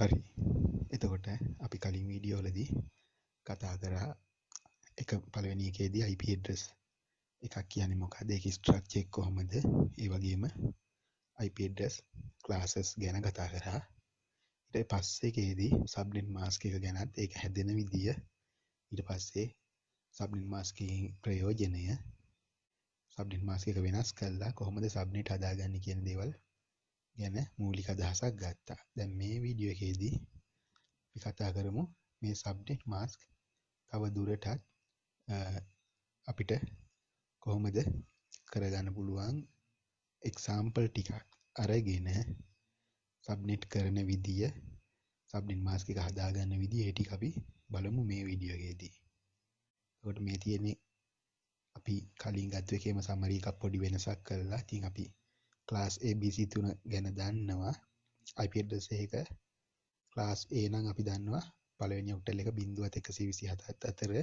හරි එතකොට අපි කලින් වීඩියෝලදී කතා කරා එක පළවෙනි එකේදී IP address එකක් කියන්නේ මොකක්ද ඒක structure එක කොහොමද ඒ වගේම IP address classes ගැන කතා කරා ඊට පස්සේ එකේදී subnet mask එක ගැනත් ඒක හැදෙන විදිය ඊට පස්සේ subnet mask එකේ ප්‍රයෝජනය subnet mask එක වෙනස් කළා කොහොමද subnet හදාගන්නේ කියන දේවල් ගැන මූලික අදහසක් ගත්තා. දැන් මේ වීඩියෝ එකේදී අපි කතා කරමු මේ සබ්ජෙක්ට් මාස්ක් තව දුරටත් අපිට කොහොමද කරගන්න පුළුවන් එක්සාම්පල් ටිකක් අරගෙන සබ්නෙට් කරන විදිය සබ්නෙට් මාස්ක එක හදාගන්න විදිය ඒ ටික අපි බලමු මේ වීඩියෝ එකේදී. එතකොට මේ තියෙන්නේ අපි කලින් ගත්ත එකේම සමරි එකක් පොඩි වෙනසක් කරලා ඉතින් අපි ක්ලාස් ABC3 ගැන දන්නවා අයිපඩස එක ලාස් ඒනං අපි දන්නවා පළවෙනි ඔක්ටල් එක බිඳුවත් එකසි විසි හතත් අතර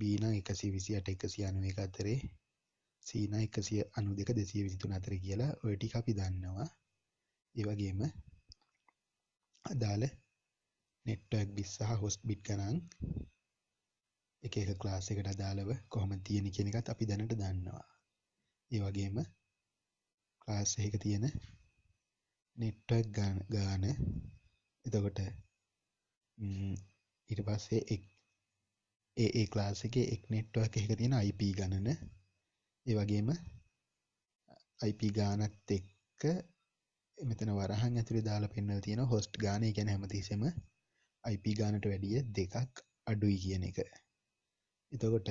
බීන එකසි විසියට එකසි අනුව එක අතරේ සීන එකසිය අනු දෙක දෙසිය විසිතුන අතර කියලා ඔයටි අපි දන්නවා ඒවගේම අදාළ නෙට්ටක් බිස්සාහ හොස්ට බිට් කරං එක ක්ලාසකට අදාළව කොහොම තියෙන කෙනෙකත් අපි දැනට දන්නවා ඒවගේම කාස් එක තියෙන නෙට්වක් ගාන ගාන එතකොට ඉට පස්සේ එක් ඒ ක්ලාස් එක එක් නෙට්වක් එක තියෙන IP ගණන ඒ වගේම IP ගානත් එක්ක මෙතන වරහන් ඇතුළේ දාලා පෙන්වලා තියෙන හොස්ට් ගාන ඒ කියන්නේ හැමතිස්සෙම IP ගානට වැඩිය දෙකක් අඩුයි කියන එක. එතකොට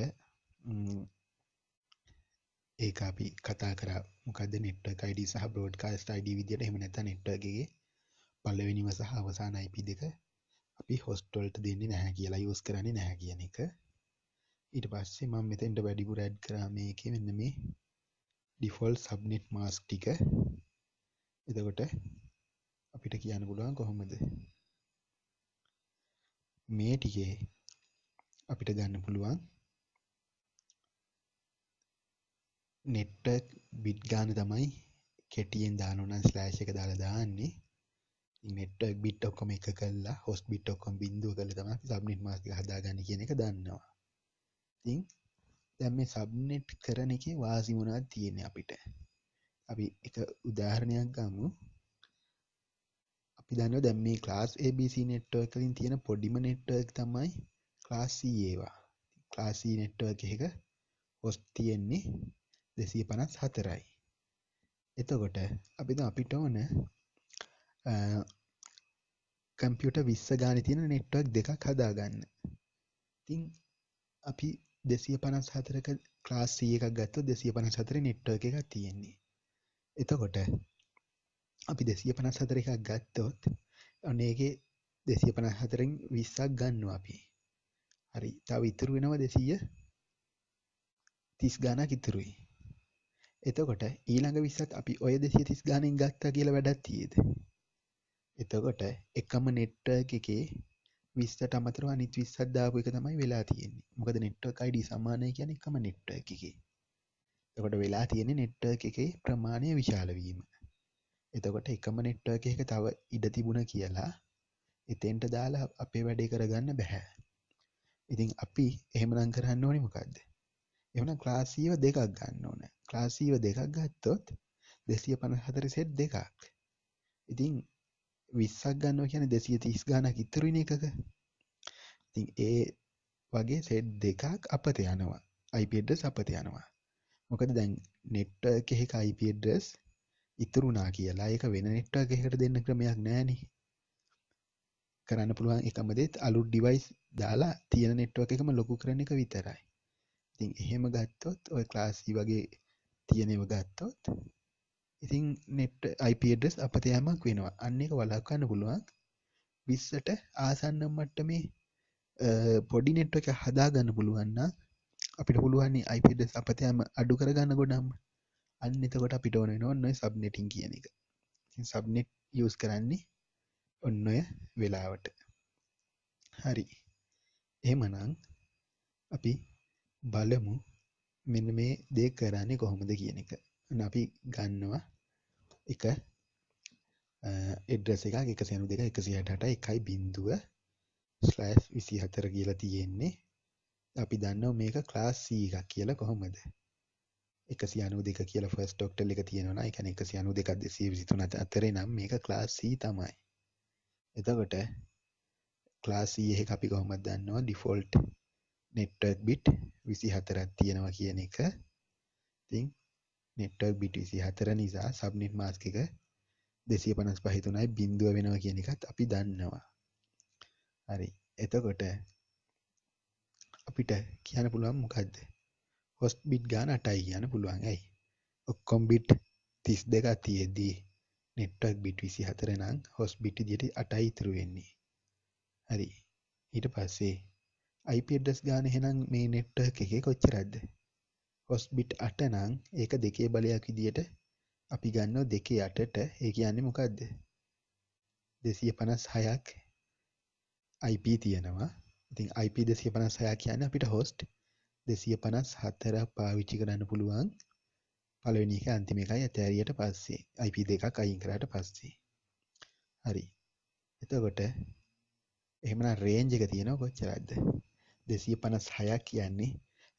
ඒක අපි කතා කරා මොකද නෙට්වර්ක් ID සහ බ්‍රෝඩ්කාස්ට් ID විදියට එහෙම නැත්නම් නෙට්වර්ක් එකේ පළවෙනිම සහ අවසාන IP දෙක අපි host වලට දෙන්නේ නැහැ කියලා use කරන්නේ නැහැ කියන එක ඊට පස්සේ මම මෙතෙන්ට වැඩිපුර add කරා මේකේ මෙන්න මේ default subnet mask ටික එතකොට අපිට කියන්න පුළුවන් කොහොමද මේ ටිකේ අපිට ගන්න පුළුවන් නෙට්ටක් බිට් ගාන තමයි කෙටියෙන් දානවන ස්ලෑශ් එක දාලා දාන්නේ නෙට්ටක් බිට් ඔක්කොම එක කල්ලා හොස් බිට් ඔක්කොම් බින්දුව කළ තම සබ්නෙට් මාස්ක හදාගන්න කියන එක දන්නවා තින් දැම් මේ සබ්නෙට් කරන එක වාසිමුණා තියෙන අපිට අපි එක උදාහරණයක් ගමු අපි දන්න දැම් මේ ලාස් ABC නෙට්ටෝ කලින් තියෙන පොඩිම නෙට්ටක් තමයි ලාසී ඒවා ලාසී නෙට්ටෝ එක හොස් තියෙන්නේ දෙසී පනස් හතරයි එතකොට අපිද අපිට ඕන කම්පියට විස්ස ගාන තියෙන නෙට්වක් දෙකක් හදාගන්න තින් අපි දෙසිය පනස් හතරක ක්ලාස්සිය එකක් ගත්ත දෙසිය පනස් හතර නෙට්ට එකක් තියෙන්නේ එතකොට අපි දෙසිය පනස් හතර එකක් ගත්තොත් අනේගේ දෙසිය පනස් හතරෙන් විස්සක් ගන්න අපි හරි තව ඉතුරු වෙනව දෙසීය තිස් ගානක් ඉතුරුයි එතකොට ඊළඟ විස්සත් අපි ඔය දෙසිය තිස් ගානෙන් ගත්තා කියලා වැඩක් තියේද එතකොට එකම නෙට්ටර්ක් එකේ විස්සට අමතරව අනිත් විස්සත් දාපු එක තමයි වෙලා තියෙන්නේ මොකද නෙට්ටර්ක් ID සමානයි කියන්නේ එකම නෙට්ටර්ක් එකේ එතකොට වෙලා තියෙන්නේ නෙට්ටර්ක් එකේ ප්‍රමාණය විශාල වීම එතකොට එකම නෙට්ටර්ක් එක තව ඉඩ තිබුණ කියලා එතෙන්ට දාලා අපේ වැඩේ කරගන්න බැහැ ඉතින් අපි එහෙමනම් කරන්න ඕනේ මොකද්ද එවන ක්ලාසීව e දෙකක් ගන්න ඕන ක්ලාසීව e දෙකක් ගත්තොත් දෙසිය පණහතර සෙට් දෙකක් ඉතිං විස්සක් ගන්න කියන දෙසිය තිස් ගානක් ඉතුරුණ එකක ඉතිං ඒ වගේ සෙට් දෙකක් අපත යනවා අයිපඩස් අපත යනවා මොකද දැන් නෙට්ට කෙහෙක අයිපඩස් ඉතුරුණා කියලා එක වෙන නෙට්ට කෙහෙට දෙන්න ක්‍රමයක් නෑන කරන්න පුළුවන් එකමදෙත් අලු ඩිවයිස් දාලා තියෙන නෙට්ුව එකම ලොකු කරන එක විතරයි ඉතින් එහෙම ගත්තොත් ඔය ක්ලාසි e වගේ තියෙනව ගත්තොත් ඉතින් නෙට් IP address අපතයාමක් වෙනවා අන්න එක වළක්වන්න පුළුවන් 20ට ආසන්න මට්ටමේ පොඩි නෙට්වර්ක් එක හදාගන්න පුළුවන් නම් අපිට පුළුවන් IP address අපතයාම අඩු කරගන්න ගොඩම අන්න එතකොට අපිට ඕන වෙනවා ඔන්න ඔය සබ්නෙටින් කියන එක. ඉතින් සබ්නෙට් යූස් කරන්නේ ඔන්න ඔය වෙලාවට. හරි. එහෙමනම් අපි බලමු මෙන්න මේ දේ කරන්නේ කොහොමද කියන එක. අපි ගන්නවා එක එඩ්‍රස් එකක් 192 168 1යි බිංදුව ස්ලෑෂ් 24 කියලා තියෙන්නේ. අපි දන්නවා මේක ක්ලාස් C එකක් කියලා කොහොමද? 192 කියලා ෆස්ට් ඔක්ටල් එක තියෙනවා නම් ඒ කියන්නේ 192 223 අතරේ නම් මේක ක්ලාස් C තමයි. එතකොට ක්ලාස් C එක අපි කොහොමද දන්නවා ඩිෆෝල්ට් network bit 24ක් තියෙනවා කියන එක. ඉතින් network bit 24 නිසා subnet mask එක 255.3යි බිඳුව වෙනවා කියන එකත් අපි දන්නවා. හරි. එතකොට අපිට කියන්න පුළුවන් මොකද්ද? host bit ගාන 8යි කියන්න පුළුවන්. ඇයි? ඔක්කොම bit 32ක් තියෙද්දී network bit 24 නම් host bit විදියට 8යි ඉතුරු වෙන්නේ. හරි. ඊට පස්සේ අයිපඩස් ගාන හෙනම් මේ නෙට්ට එකේ කොච්චරද්ද හොස්බිට් අට නං ඒක දෙකේ බලයක් විදියට අපි ගන්න දෙකේ අටට ඒ කියන්නේ මොකක්ද දෙසිය පනස් හයක් IP තියෙනවා ඉතින් IP දෙසිය පනස් හයා කියන්න අපිට හොස්ට් දෙසිය පනස් හත්තර පාවිච්චි කරන්න පුළුවන් පලවෙනික අන්තිම එකයි ඇතෑරියට පස්සේ IP දෙකක් අයින් කරට පස්සේ හරි එතකොට එහෙමන රේන්ජ එක තියෙනවා කොච්චරක්ද දෙසිය පනස් හයක් කියන්නේ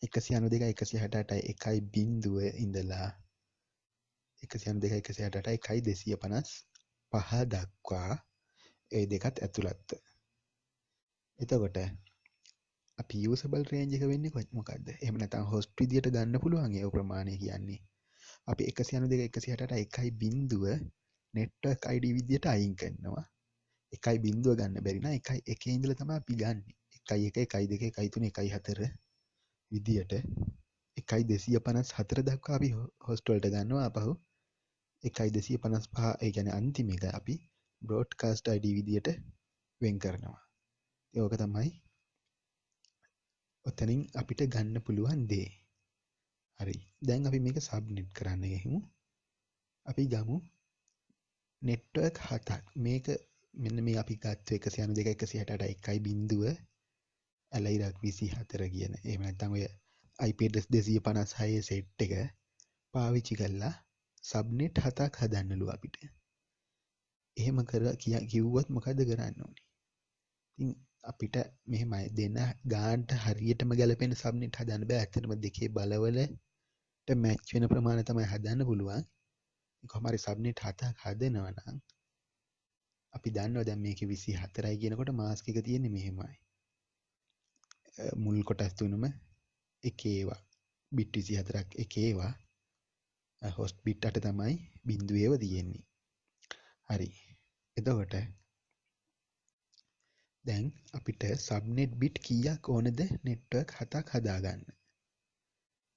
එකසි අනු දෙක එකසි හටටයි එකයි බින්දුව ඉඳලා එකසියන් දෙක එකසි හටට එකයි දෙසිය පනස් පහ දක්වා ඒ දෙකත් ඇතුළත්ත එතකොට අපි යසබල් රේජක වෙන්න කොත්මකක්ද එමනතම් හොස්පිදියට ගන්න පුළුවන්ගේ ප්‍රමාණය කියන්නේ අපි එකසි අනු දෙක එකසි හටට එකයි බින්දුව නෙට්ට අයිඩ විදියට අයින් කන්නවා එකයි බින්දුව ගන්න බැරින එකයි එක ඉඳල තම අපි ගන්නේ එකයි එක එකයි දෙක එකයි තුන එකයි හතර විදියට එකයි දෙසිය පනස් හතර දක්වා අපි හොස්ටල්ට ගන්නවා අපහු එකයි දෙසිය පනස් පහ ඒ ගැන අන්තිම එක අපි බ්‍රෝඩ් කාස්ට අඩ විදියට වෙන් කරනවා යෝක තමයි ඔතනින් අපිට ගන්න පුළුවන් දේ හරි දැන් අපි මේක සබ්නෙට් කරන්න ගෙහිමු අපි ගමු නෙට්ටක් හතක් මේක මෙන්න මේ අපි ගත්ව එක සයන දෙක එක සියටට එකයි බිඳුව ඇලයිරක් විසි හතර කියන එම නැත්තං ඔය අයිපඩස් දෙසිය පනස්හය සෙට් එක පාවිච්චි කල්ලා සබ්නෙට් හතක් හදන්නලු අපිට එහෙම කර කිය කිව්වත් මොකද කරන්න ඕනි තින් අපිට මෙහෙමයි දෙන්න ගාන්ට හරියටම ගැලපෙන සබ්නෙට් හදන්න බෑ ඇත්තටම දෙකේ බලවලට මැච් වෙන ප්‍රමාණ තමයි හදන්න පුළුවන් කොහමරි සබ්නෙට් හතක් හදනවනම් අපි දන්නවා දැන් මේක විසි හතරයි කියනකොට මාස්ක එක තියෙන්නේ මෙහෙමයි මුල් කොටස් තුනම එකේවා බිට් 24ක් එකේවා හොස්ට් බිට් 8 තමයි බිඳුවේව තියෙන්නේ. හරි. එතකොට දැන් අපිට සබ්නෙට් බිට් කීයක් ඕනද network 7ක් හදාගන්න.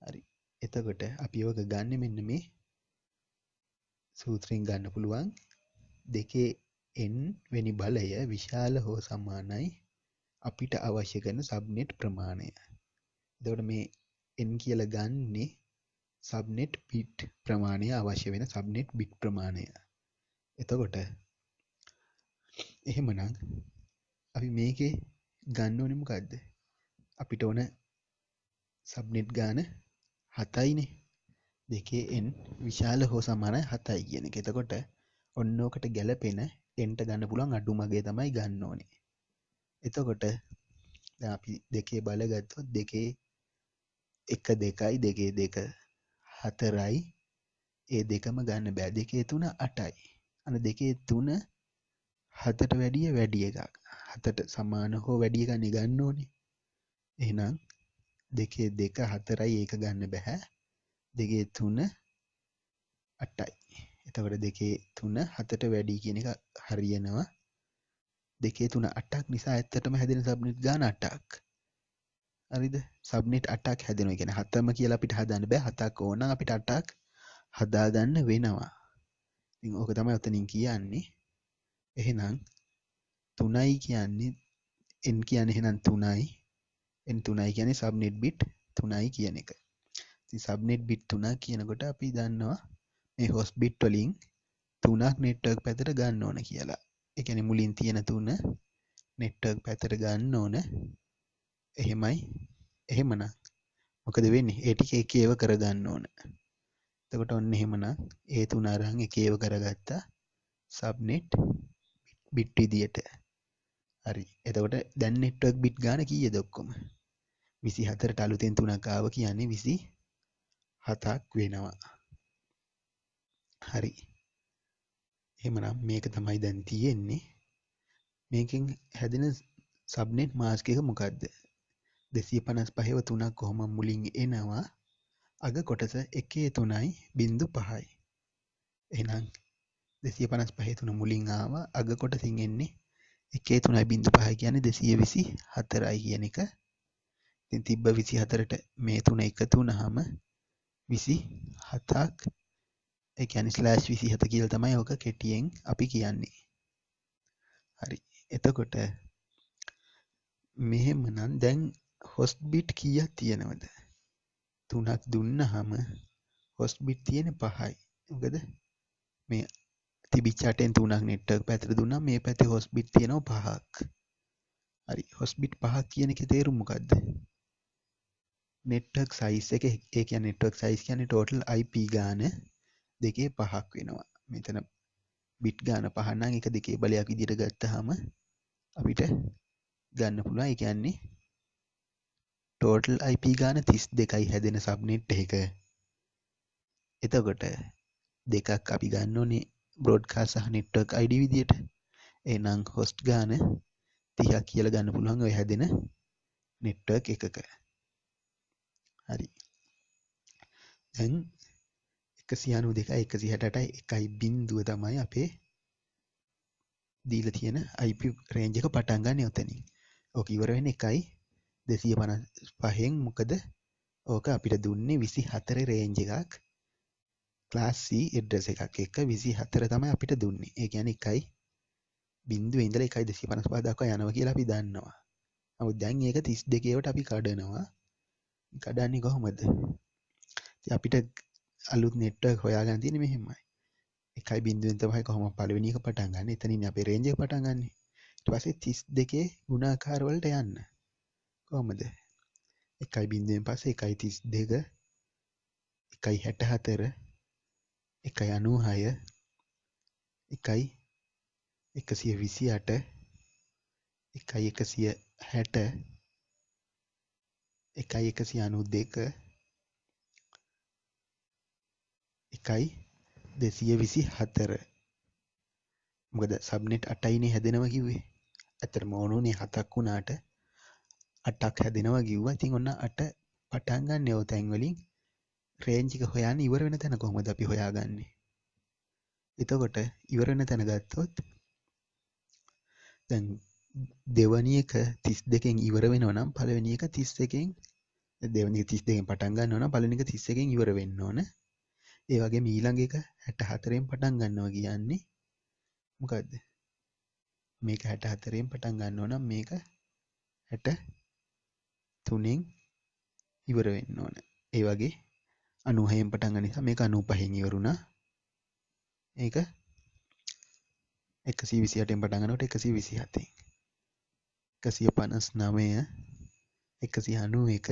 හරි. එතකොට අපි ඔක ගන්න මෙන්න මේ සූත්‍රයෙන් ගන්න පුළුවන් දෙකේ n වෙනි බලය විශාල හෝ සමානයි අපිට අවශ්‍ය කරන සබ්නෙට් ප්‍රමාණය. එතකොට මේ n කියලා ගන්නේ සබ්නෙට් බිට් ප්‍රමාණය අවශ්‍ය වෙන සබ්නෙට් බිට් ප්‍රමාණය. එතකොට එහෙමනම් අපි මේකේ ගන්න ඕනේ මොකද්ද? අපිට ඕන සබ්නෙට් ගාන 7යිනේ. දෙකේ n විශාල හෝ සමානයි 7යි කියන එක. එතකොට ඔන්න ඕකට ගැලපෙන එන්ට ගන්න පුළුවන් අඩුමගේ තමයි ගන්න ඕනේ. එතකොට අපි දෙකේ බල ගත්තොත් දෙකේ එක දෙකයි දෙකේ දෙක හතරයි ඒ දෙකම ගන්න බෑ දෙකේ තුන අටයි අන දෙකේ තුන හතට වැඩිය වැඩිය එකක් හතට සමාන හෝ වැඩිය එක නිගන්න ඕනේ එහෙනම් දෙකේ දෙක හතරයි ඒක ගන්න බැහැ දෙකේ තුන අටයි එතකොට දෙකේ තුන හතට වැඩි කියන එක හරියනවා දෙකේ තුන අටක් නිසා ඇත්තටම හැදෙන සබ්නිට් ගාන අටක් හරිද සබ්නිට් අටක් හැදෙනවා කියන්නේ හතම කියලා අපිට හදන්න බෑ හතක් ඕන අපිට අටක් හදාගන්න වෙනවා ඉතින් ඕක තමයි ඔතනින් කියන්නේ එහෙනම් තුනයි කියන්නේ n කියන්නේ එහෙනම් තුනයි n තුනයි කියන්නේ සබ්නිට් බිට් තුනයි කියන එක ඉතින් සබ්නිට් බිට් තුනක් කියනකොට අපි දන්නවා මේ හොස් බිට් වලින් තුනක් නෙට්වර්ක් පැත්තට ගන්න ඕන කියලා ඒ කියන්නේ මුලින් තියෙන තුන network පැත්තට ගන්න ඕන. එහෙමයි. එහෙමනම් මොකද වෙන්නේ? ඒ ටික එකේව කරගන්න ඕන. එතකොට ඔන්න එහෙමනම් ඒ තුන අරන් එකේව කරගත්තා subnet bit විදියට. හරි. එතකොට දැන් network bit ගාන කීයද ඔක්කොම? 24ට අලුතෙන් තුනක් ආව කියන්නේ 27ක් වෙනවා. හරි. එහෙමනම් මේක තමයි දැන් තියෙන්නේ මේකින් හැදෙන සබ්නෙට් මාස්ක එක මොකක්ද දෙසිය පනස් පහෙව තුනක් කොහොම මුලින් එනවා අග කොටස එකේ තුනයි බින්දු පහයි එනම් දෙසිය පනස් පහේ තුන මුලින් ආව අග කොටසින් එන්නේ එකේ තුනයි බින්දු පහ කියන්නේ දෙසිය විසි හතරයි කියන එක තිබ්බ විසි හතරට මේ තුන එකතු වුණාම විසි හතක් එකැනි ස්ලෑස් විසිහත කියල් තමයි ඕක කෙටියෙන් අපි කියන්නේ හරි එතකොට මෙහෙමනම් දැන් හොස්බිට් කිය තියෙනවද තුනක් දුන්න හම හොස්බිට් තියෙන පහයි ගද මේ තිබිච්චටෙන් තුනක් නෙට්ටක් පැතර දුන්න මේ පැති හොස්බිට් තියෙනව පහක් හරි හොස්බිට් පහක් කියන එක තේරුම් මොකක්ද නෙට්ටක් සයිස් එක ඒ නෙට්වක් සයිස් කියන ටෝටල් IP ගාන දෙකේ පහක් වෙනවා මෙතන බිට් ගාන පහනම් එක දෙකේ බලයක් විදිහට ගත්තහම අපිට ගන්න පුළුවන් ඒ කියන්නේ ටෝටල් IP ගාන 32යි හැදෙන සබ්නෙට් එක එතකොට දෙකක් අපි ගන්න ඕනේ බ්‍රෝඩ්කාස්ට් සහ network ID විදිහට එහෙනම් host ගාන 30ක් කියලා ගන්න පුළුවන් ඔය හැදෙන network එකක හරි දැන් එක සියනු දෙක එකසි හැටයි එකයි බින්දුව තමයි අපේ දීල තියෙන IP රේන්ජක පටන්ගන්න යොතනින් ඕක ඉවරෙන එකයි දෙසිය පන පහෙන් මොකද ඕක අපිට දුන්නේ විසි හතර රේන්ජ එකක් ලාස්සී එඩ්ඩස එකක් එක විසි හතර තමයි අපිට දුන්නේ ඒ ගැන එකයි බින්දු ඉඳල එකයි දෙසි පනස් පාදක්වා යනව කියලා අපි දන්නවා අමු දැන් ඒක තිස් දෙකේවට අපි කඩනවා කඩන්නේ කොහොමද අපිට අලුත් නෙට්වක් හොයාගන්න තියෙන්නේ මෙහෙමයි. 1.0.5 කොහොම පළවෙනි එක පටන් ගන්න. එතනින් අපේ රේන්ජ් එක පටන් ගන්න. ඊට පස්සේ 32 ගුණාකාර වලට යන්න. කොහොමද? 1.0න් පස්සේ 1.32 1.64 1.96 1යි 128 1යි 160 1යි 192 එකයි දෙසිය විසි හතර මොකද සබ්නෙට් අටයිනේ හැදෙනව කිව්වේ ඇතර මෝනුනේ හතක් වුණාට අටක් හැදෙනවා කිව්වා ඉතින් ඔන්න අට පටන් ගන්න ඔය තැන්වලින් රේන්ජ් එක හොයන්න ඉවර වෙන තැන කොහොමද අපි හොයාගන්නේ එතකොට ඉවර වෙන තැන ගත්තොත් දැන් දෙවනි එක 32කින් ඉවර වෙනවා නම් පළවෙනි එක 31කින් දෙවනි එක 32කින් පටන් ගන්නවා නම් පළවෙනි එක 31කින් ඉවර වෙන්න ඕන ඒ වගේ මීළඟ එක හැට හතරෙන් පටන් ගන්නවා කියන්නේ මොකක්ද මේක හැට හතරෙන් පටන් ගන්න ඕනම් මේක හැට තුනෙන් ඉවර වෙන්න ඕන ඒ වගේ අනුහයෙන් පටන් ගන්න නිසා මේක අනූපහෙන් ඉවරුණා ඒක එකසි විසිහටෙන් පටන් ගන්නකොට එකසි විසි හතෙන් එකසිය පනස් නමය එකසි අනු එක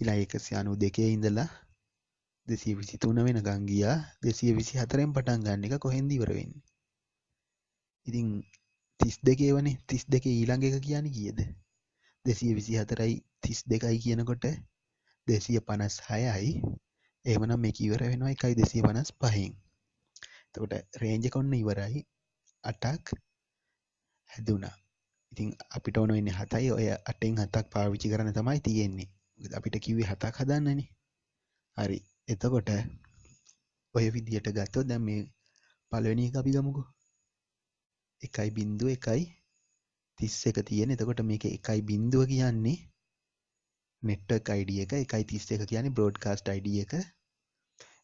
ඉලා එකසි අනු දෙකේ ඉඳලා දෙසිය විසිතුන වෙනකං ගියා දෙසිය විසි හතරෙන් පටන් ගන්න එක කොහෙන්දිවරවෙන්න ඉතිං තිස් දෙකේ වනේ තිස් දෙක ඊළඟ එක කියන කියද දෙසිය විසි හතරයි තිස් දෙකයි කියනකොට දෙසිය පනස් හයයි එමනම් මේ ඉවර වෙනවා එකයි දෙසිය පනස් පහෙන් තකොට රේන්ජ කොන්න ඉවරයි අටක් හැදුනා ඉතින් අපිට ඕන වෙන්න හතයි ඔය අටෙන් හතක් පාවිච්චි කරන තමයි තියෙන්නේ අපිට කිවේ හතක් හදන්නනේ හරි එතකොට ඔය විදියට ගත්තොත් දැන් මේ පළවෙනි එක අපි ගමුකෝ 1.1 31 තියෙන. එතකොට මේක 1.0 කියන්නේ network ID එක 1.31 කියන්නේ broadcast ID එක.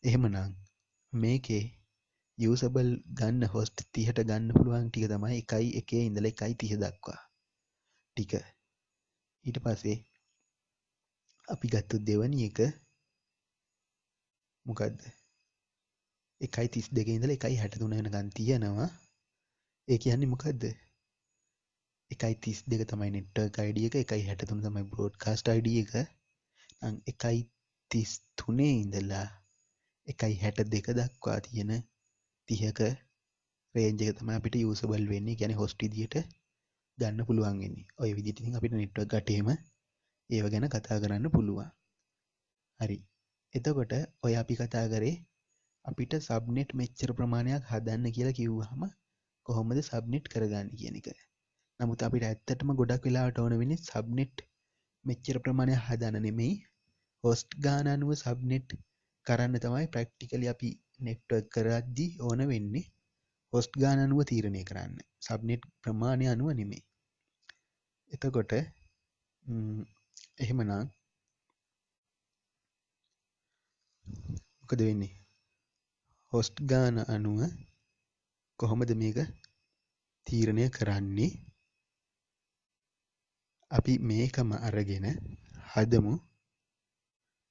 එහෙමනම් මේකේ usable ගන්න host 30ට ගන්න පුළුවන් ටික තමයි 1.1 ඉඳලා 1.30 දක්වා ටික. ඊට පස්සේ අපි ගත්තු දෙවැනි එක 1.1 මොකක්ද එකයි තිස් දෙකඉඳල එකයි හැටතුන වෙන ගන්තියනවා ඒ කියන්නේ මොකක්ද එකයි තිස් දෙක තමයි නෙට්ට අයිඩිය එක එකයි හැටතුන තමයි බ්‍රෝඩ් කාස්ට අයිඩිය එක එකයි තිස් තුනේ ඉඳලා එකයි හැට දෙක දක්වා තියෙන තිහක රේජක තම අපිට යසබල් වෙන්නේ ගැන හොස්ටිදියට ගන්න පුළුවන්ගන්නේ ඔය විදිටි අපිට නිට්ව ගටේම ඒව ගැන කතා කරන්න පුළුවන් හරි එතකොට ඔය අපි කතා කරේ අපිට සබ්නෙට් මෙච්චර ප්‍රමාණයක් හදන්න කියලා කිව්වහම කොහොමද සබ්නෙට් කරගන්න කියන එක නමුත් අපිට ඇත්තටම ගොඩක් වෙලාට ඕන වෙන සබ්නෙට් මෙච්චර ප්‍රමාණයක් හදන නෙමෙයි හොස්ට් ගාන අනුව සබ්නෙට් කරන්න තමයි ප්‍රක්ටිකලි අපි නෙට්වක් කරද්දි ඕන වෙන්නේ හොස්ට් ගාන අනුව තීරණය කරන්න සබ්නෙට් ප්‍රමාණය අනුව නෙමෙයි එතකොට එහෙමනම් මොකද වෙන්නේ හොස්ට් ගාන අනුව කොහොමද මේක තීරණය කරන්නේ අපි මේකම අරගෙන හදමු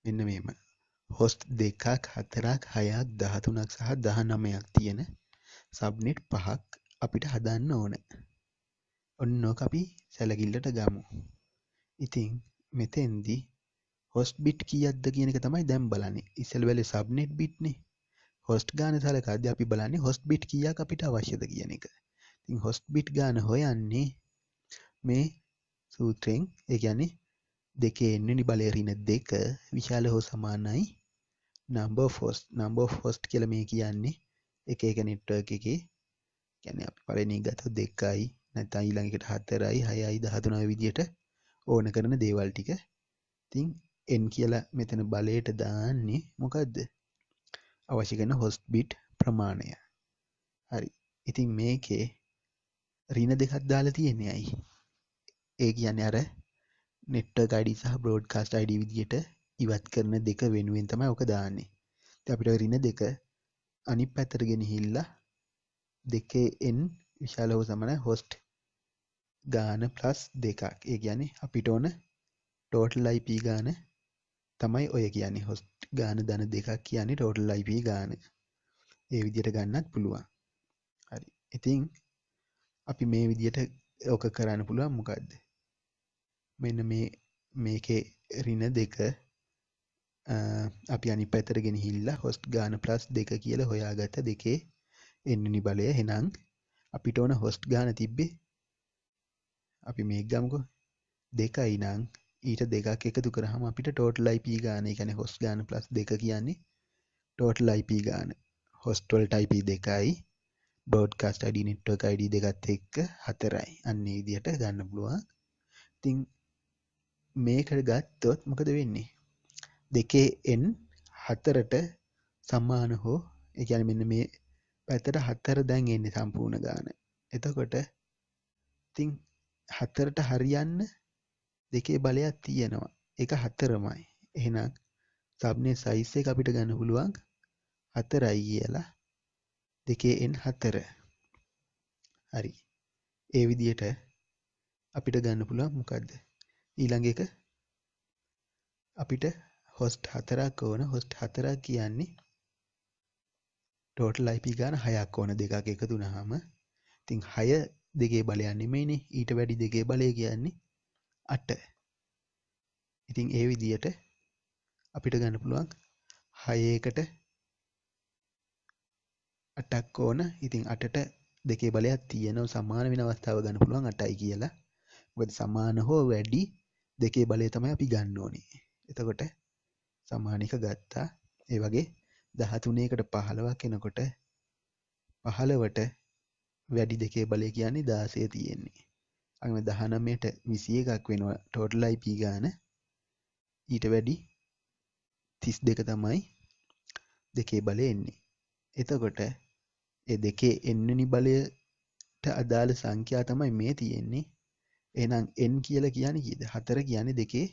මෙන්න මේම හොස්ට් දෙකක් හතරක් හයක් දහතුනක් සහ දහ නමයක් තියෙන සබ්නෙට් පහක් අපිට හදන්න ඕන ඔන්නෝ අපි සැලකිල්ලට ගමු ඉතිං මෙතෙන්දී හොස්ට් බිට් කියද කියනක තමයි දැම් බලන්න ඉසල් වැල සබ්නෙට් බිට්න හොස්ට ගාන සලකාද අපි බලන්නේ හොස්ට බිට් කියා අපිට අවශ්‍යද කියන එක තින් හොස්ට බිට් ගාන හොයන්නේ මේ සූත්‍රයෙන් ඒගැන දෙකේ එන්න නිබලේරින දෙක විශාල හෝ සමානයි නම්බ ෆෝස් නම්බ ෆෝස්ට් කියල මේ කියන්නේ එක එක නෙට්ටර්ක එක ගැන පලනි ගත දෙකයි නැතන් ඊළඟට හත්තරයි හයයි දහතුනාව විදියට ඕන කරන දේවල් ටික තින් එන් කියලා මෙතන බලයට දාන්නේ මොකක්ද අවශ්‍යගන හොස්ට බිට් ප්‍රමාණය හරි ඉතින් මේකේ රින දෙකත් දාලා තියෙන්නේ ඇයි ඒ කියන්න අර නෙට්ට ගඩි සහ බ්‍රෝඩ් කාස්ට අයිඩ විදියට ඉවත් කරන දෙක වෙනුවෙන් තමයි ඕක දාන්නේ අපිට රින දෙක අනි පැතරගෙන හිල්ලා දෙකේ එන් විශාලව සමන හොස්ට් ගාන ප්ලස් දෙකක් ඒ ගැන අපිට ඕන ටෝටල් අයිපී ගාන තමයි ඔය කියන්නේ හොස්ට් ගාන දන දෙකක් කියන්නේ ටෝටල් IP ගාන ඒ විදියට ගන්නත් පුළුවන් හරි ඉතින් අපි මේ විදියට ඕක කරන්න පුළුවන් මොකක්ද මෙන්න මේ මේකේ රින දෙක අපි අනි පැතර ගෙනහිල්ලා හොස්ට් ගාන ප්ලස් දෙක කියල හොයාගත දෙකේ එන්න නිබලය හෙනං අපිට ඕන හොස්ට් ගාන තිබ්බේ අපි මේ ගම්කො දෙකයි නං ඊට දෙකක් එකතු කරහම අපිට ටෝටල් IP ගාන ගැන හොස් ගාන ප්ලස් දෙක කියන්නේ ටෝටල් IP ගාන හොස්ටොල් ටයිප දෙකයි බෝඩ්කාස්ට අඩි නිට්ටෝ අයිඩ දෙගත් එක්ක හතරයි අන්නේ දියට ගන්න පුළුවන් තිං මේකට ගත්තොත් මොකද වෙන්නේ දෙකේ එන් හතරට සම්මාන හෝ එකන මෙන්න මේ පැතට හත්තර දැන් එන්නේ සම්පූර්ණ ගාන එතකොට තිං හත්තරට හරියන්න දෙකේ බලයක් තියෙනවා එක හතරමයි එහෙනම් සබ්නේ සයිස් එක අපිට ගන්න පුළුවන් හතරයි කියලා දෙකේ n හතර හරි ඒ විදිහට අපිට ගන්න පුළුවන් මොකද්ද ඊළඟ එක අපිට හොස්ට් හතරක් ඕන හොස්ට් හතරක් කියන්නේ ටෝටල් IP ගන්න හයක් ඕන දෙකක් එකතු වුනහම ඉතින් හය දෙකේ බලයක් නෙමෙයිනේ ඊට වැඩි දෙකේ බලය කියන්නේ අට ඉතින් ඒ විදියට අපිට ගන්න පුළුවන් හයකට අටක් ඕන ඉතින් අටට දෙකේ බලයක් තියෙනව සමාන වෙන අවස්ථාව ගන්න පුළුවන් අටයි කියලා මොකද සමාන හෝ වැඩි දෙකේ බලය තමයි අපි ගන්න ඕනේ එතකොට සමානික ගත්තා ඒ වගේ 13කට 15ක් එනකොට 15ට වැඩි දෙකේ බලය කියන්නේ 16 තියෙන්නේ අම දහනමයට විසිය එකක් වෙනවා ටෝටල් IP ගාන ඊට වැඩි තිස් දෙක තමයි දෙකේ බලය එන්නේ එතකොට එ දෙකේ එන්නනි බලයට අදාළ සංඛ්‍යා තමයි මේ තියෙන්නේ එනම් එන් කියල කියන කියද හතර කියන දෙකේ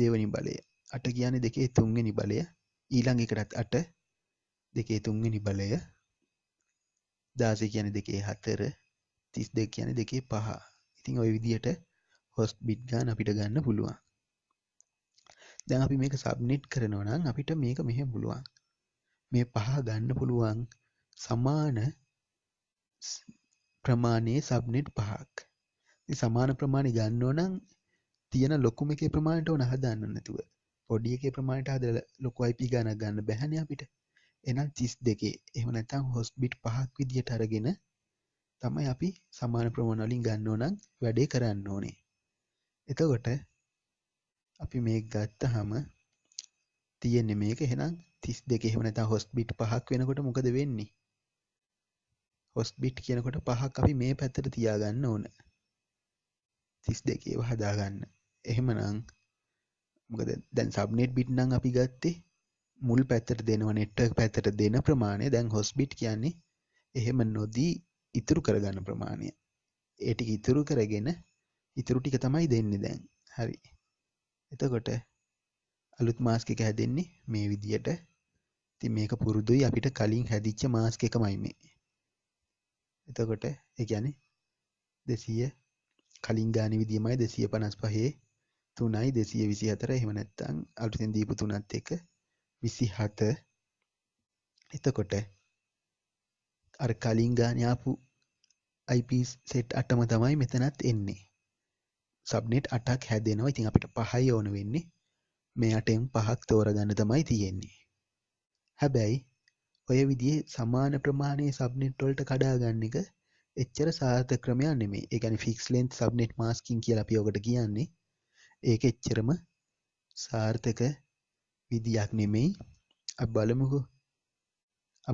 දෙවනි බලය අට කියන දෙකේ තුන්ගනි බලය ඊළං එකටත් අට දෙකේ තුන්ගනි බලය දාසය කියන දෙකේ හතර තිස් දෙක කියන දෙකේ පහ ඉතින් ඔය විදියට හොස්ට බිඩ්ගාන් අපිට ගන්න පුළුවන් දැන් අපි මේක සබ්නිට් කරනවනම් අපිට මේක මෙහෙ පුළුවන් මේ පහ ගන්න පුළුවන් සමාන ප්‍රමාණයේ සබ්නෙට් පහක් සමාන ප්‍රමාණි ගන්නෝ නම් තියෙන ලොකුම එක ප්‍රමාණයට ඕන හදන්න නැතුව පොඩි එක ප්‍රමාණයට හදල ලොකු අයිප ගණක් ගන්න බැහැන අපිට එනම් තිස් දෙකේ එහම නැතම් හොස්බිට් පහක් විදිහට අරගෙන තමයි අපි සමාන ප්‍රමාණ වලින් ගන්න ඕන වැඩේ කරන්න ඕනේ. එතකොට අපි මේක ගත්තාම තියෙන්නේ මේක එහෙනම් 32 එහෙම නැත්නම් host bit 5ක් වෙනකොට මොකද වෙන්නේ? host bit කියනකොට 5ක් අපි මේ පැත්තට තියාගන්න ඕන. 32ව හදාගන්න. එහෙමනම් මොකද දැන් subnet bit නම් අපි ගත්තේ මුල් පැත්තට දෙනවා network පැත්තට දෙන ප්‍රමාණය. දැන් host bit කියන්නේ එහෙම නොදී ඉතුරු කරගන්න ප්‍රමාණය ඒටික ඉතුරු කරගෙන ඉතුරු ටික තමයි දෙන්නේ දැන් හරි එතකොට අලුත් මාස්කක හැදෙන්නේ මේ විදියට ති මේක පුරුදුයි අපිට කලින් හැදිච්ච මාස්ක එකමයි මේ එතකොට එකන දෙසිය කලින් ගාන විදිමයි දෙසිය පනස් පහේ තුනයි දෙසිය විසි හතර එහෙමනැත්තං අලුතෙන් දීපු තුනත් එක විසි හත එතකොට අර කලින් ගානයාපු IP සෙට් අටම තමයි මෙතනත් එන්නේ සබ්නෙට් අටක් හැදෙනවා ඉතින් අපිට පහයි ඕන වෙන්නේ මේ අටෙන් පහක් තෝරගන්න තමයි තියෙන්නේ හැබැයි ඔය විදිහ සමාන ප්‍රමාණය සබ්නෙට්වොල්ට කඩාගන්න එක එච්චර සාර්ථ ක්‍රමයක් නෙමේ ඒගැන ෆික්ස් ලෙන්ත් සබ්නෙට් මාස්කින් කියල අපියෝකට කියන්නේ ඒක එච්චරම සාර්ථක විදියක් නෙමෙයි බලමුකෝ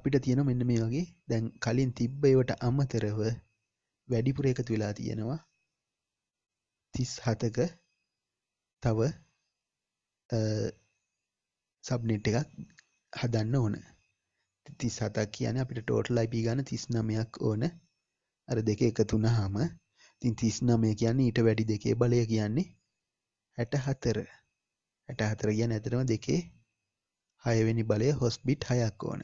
අපිට තියෙන මෙන්න මේ වගේ දැන් කලින් තිබ්බ ඒවට අමතරව වැඩිපුර එකතු වෙලා තියෙනවා තිස් හතක තව සබ්නෙට් එකක් හදන්න ඕන තිස් හතක් කියන අපිට ටෝටල් IP ගන්න තිස් නමයක් ඕන අර දෙක එකතුන හාම තින් තිස් නමය කියන්නේ ඊට වැඩි දෙකේ බලය කියන්නේ හැට හතර හැට හතර කියන්න ඇතරම දෙකේ හයවෙනි බලය හොස්බිට් හයක් ඕන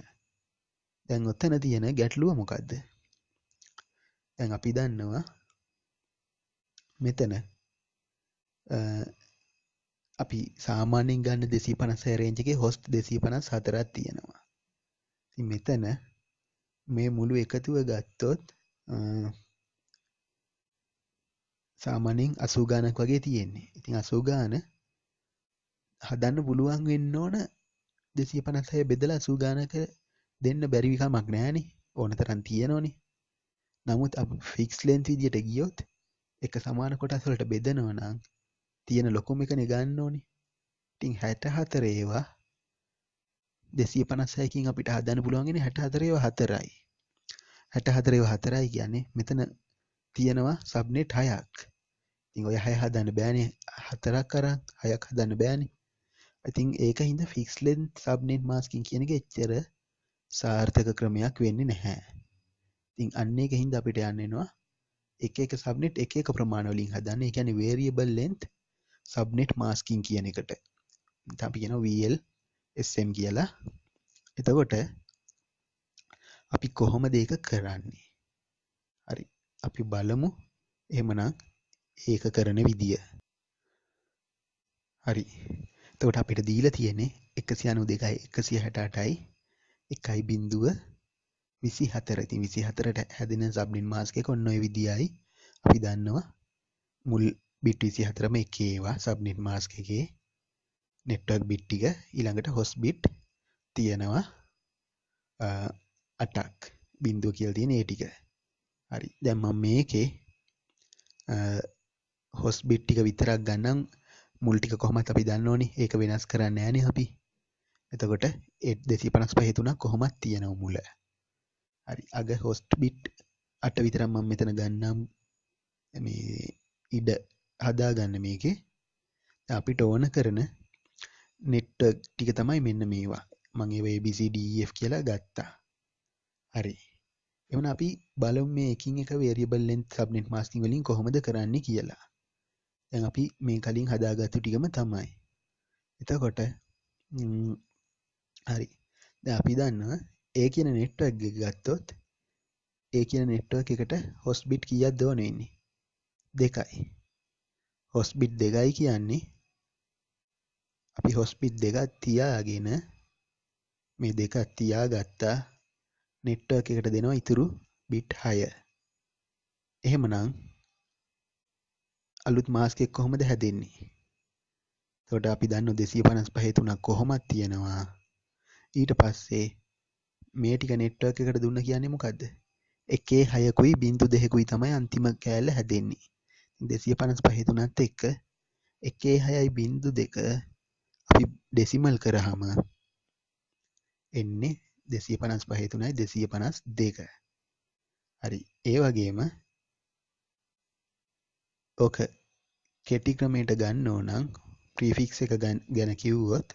දැන් ඔත්තන තියෙන ගැටලුව මොකක්ද දැන් අපි දන්නවා මෙතන අපි සාමාන්‍යෙන් ගන්න දෙසී පනස රේජගේ හොස්ට දෙසී පනස් හතරත් තියෙනවා මෙතන මේ මුළු එකතුව ගත්තොත් සාමානෙන් අසුගානක් වගේ තියෙන්නේ ඉතින් අසුගාන හදන්න පුළුවන් වෙන්න ඕන දෙසී පනත්හය බෙදල අසුගානක දෙන්න බැරිවිකමක් නෑනේ ඕන තරන් තියෙනවනේ නමුත් ෆික්ස් ලෙන්ති දිට ගියොත් එක සමාන කොටස් වලට බෙදනවනං තියෙන ලොකුම එක නිගන්න ඕනි ටිං හැට හතරේවා දෙසී පනස්සයකින් අපිට හදන්න පුළුවන්ගෙන හැට හතරේව හතරයි හැට හතරේව හතරයි කියන්නේ මෙතන තියෙනවා සබ්නෙට් හයක් ඉතිං ඔය හය හදන්න බෑනය හතරක් කරන්න හයක් හදන්න බෑනි ඉතිං ඒක හින්ද ෆික්ස් ලෙන් සබ්නෙට් මාස්කින් කියනක එච්චර සාර්ථක ක්‍රමයක් වෙන්නේ නැහැ තින් අන්න එක හින්ද අපිට යන්නවා එක එක සබ්නෙට් එක එක ප්‍රමාණවලින් හදන්න එකැන වේරියබල් ලෙන්ත් සබ්නෙට් මාස්කින් කියන එකට අපි කියෙන වල් එම් කියලා එතකොට අපි කොහොම දෙක කරන්නේ හරි අපි බලමු එමනම් ඒක කරන විදිය හරි තොට අපිට දීල තියෙනෙ එකසි අනු දෙකයි එකසිය හැටටයි එකයි බින්දුව විසි හතරති විසි හතරට හැදෙන සබ්ලින් මාස්ක කොන්නොයි විදියි අපි දන්නවා මුල් බිට් විසි හතරම එකේවා සබ්නිට් මාස්ක එකේ නෙට්වක් බිට්ටික ඊළඟට හොස් බිට් තියෙනවා අටක් බින්දුව කියල් තියෙන ඒ ටික හරි දැම්ම මේකේ හොස් බිට්ටික විතරක් ගන්නම් මුල්ටික කොහොමත් අපි දන්න ඕනි ඒක වෙනස් කරන්න ෑනේ අපි එතකොට එත් දෙසි පනස් පහෙතුනක් කොහොමත් තියෙනව මුල හරි අග හොස්ට් බිට් අට විතරම් මම මෙතන ගන්නම් මේ ඉඩ හදා ගන්න මේකේ අපිට ඕන කරන නෙට්ට ටික තමයි මෙන්න මේවා මගේ වබCDF e කියලා ගත්තා හරි එවන අපි බලම් මේ එකින් එක වේරියබල්ලෙන් සබ්නෙට් මාස්තිං වලින් කොහොමද කරන්න කියලා දැන් අපි මේ කලින් හදාගත්තු ටිකම තමයි එතකොට හරි අපි දන්න ඒ කියන නෙට්වර්ක් එක ගත්තොත් ඒ කියන නෙට්වර්ක් එකට හොස් බිට් කීයක් දෝන වෙන්නේ? දෙකයි. හොස් බිට් දෙකයි කියන්නේ අපි හොස් බිට් දෙකක් තියාගෙන මේ දෙකක් තියාගත්තා නෙට්වර්ක් එකට දෙනවා ඉතුරු බිට් 6. එහෙමනම් අලුත් මාස්ක් එක කොහොමද හැදෙන්නේ? එතකොට අපි දන්නු 255 3ක් කොහොමද තියෙනවා. ඊට පස්සේ මේ ටික නෙට්වක් එකට දුන්න කියන්නේ මොකක්ද එකේ හයකුයි බින්දු දෙහෙකුයි තමයි අන්තිම කෑල්ල හැදෙන්නේ දෙසිය පනස් පහිතුනත් එක්ක එකේ හයයි බින්දු දෙක අපි ඩෙසිමල් කරහම එන්නේ දෙසිය පනස් පහතුනයි දෙසිය පනස් දෙක හරි ඒ වගේම ඕක කෙටික්‍රමයට ගන්න ඕනං ප්‍රීෆික්ස එක ගැන කිව්වොත්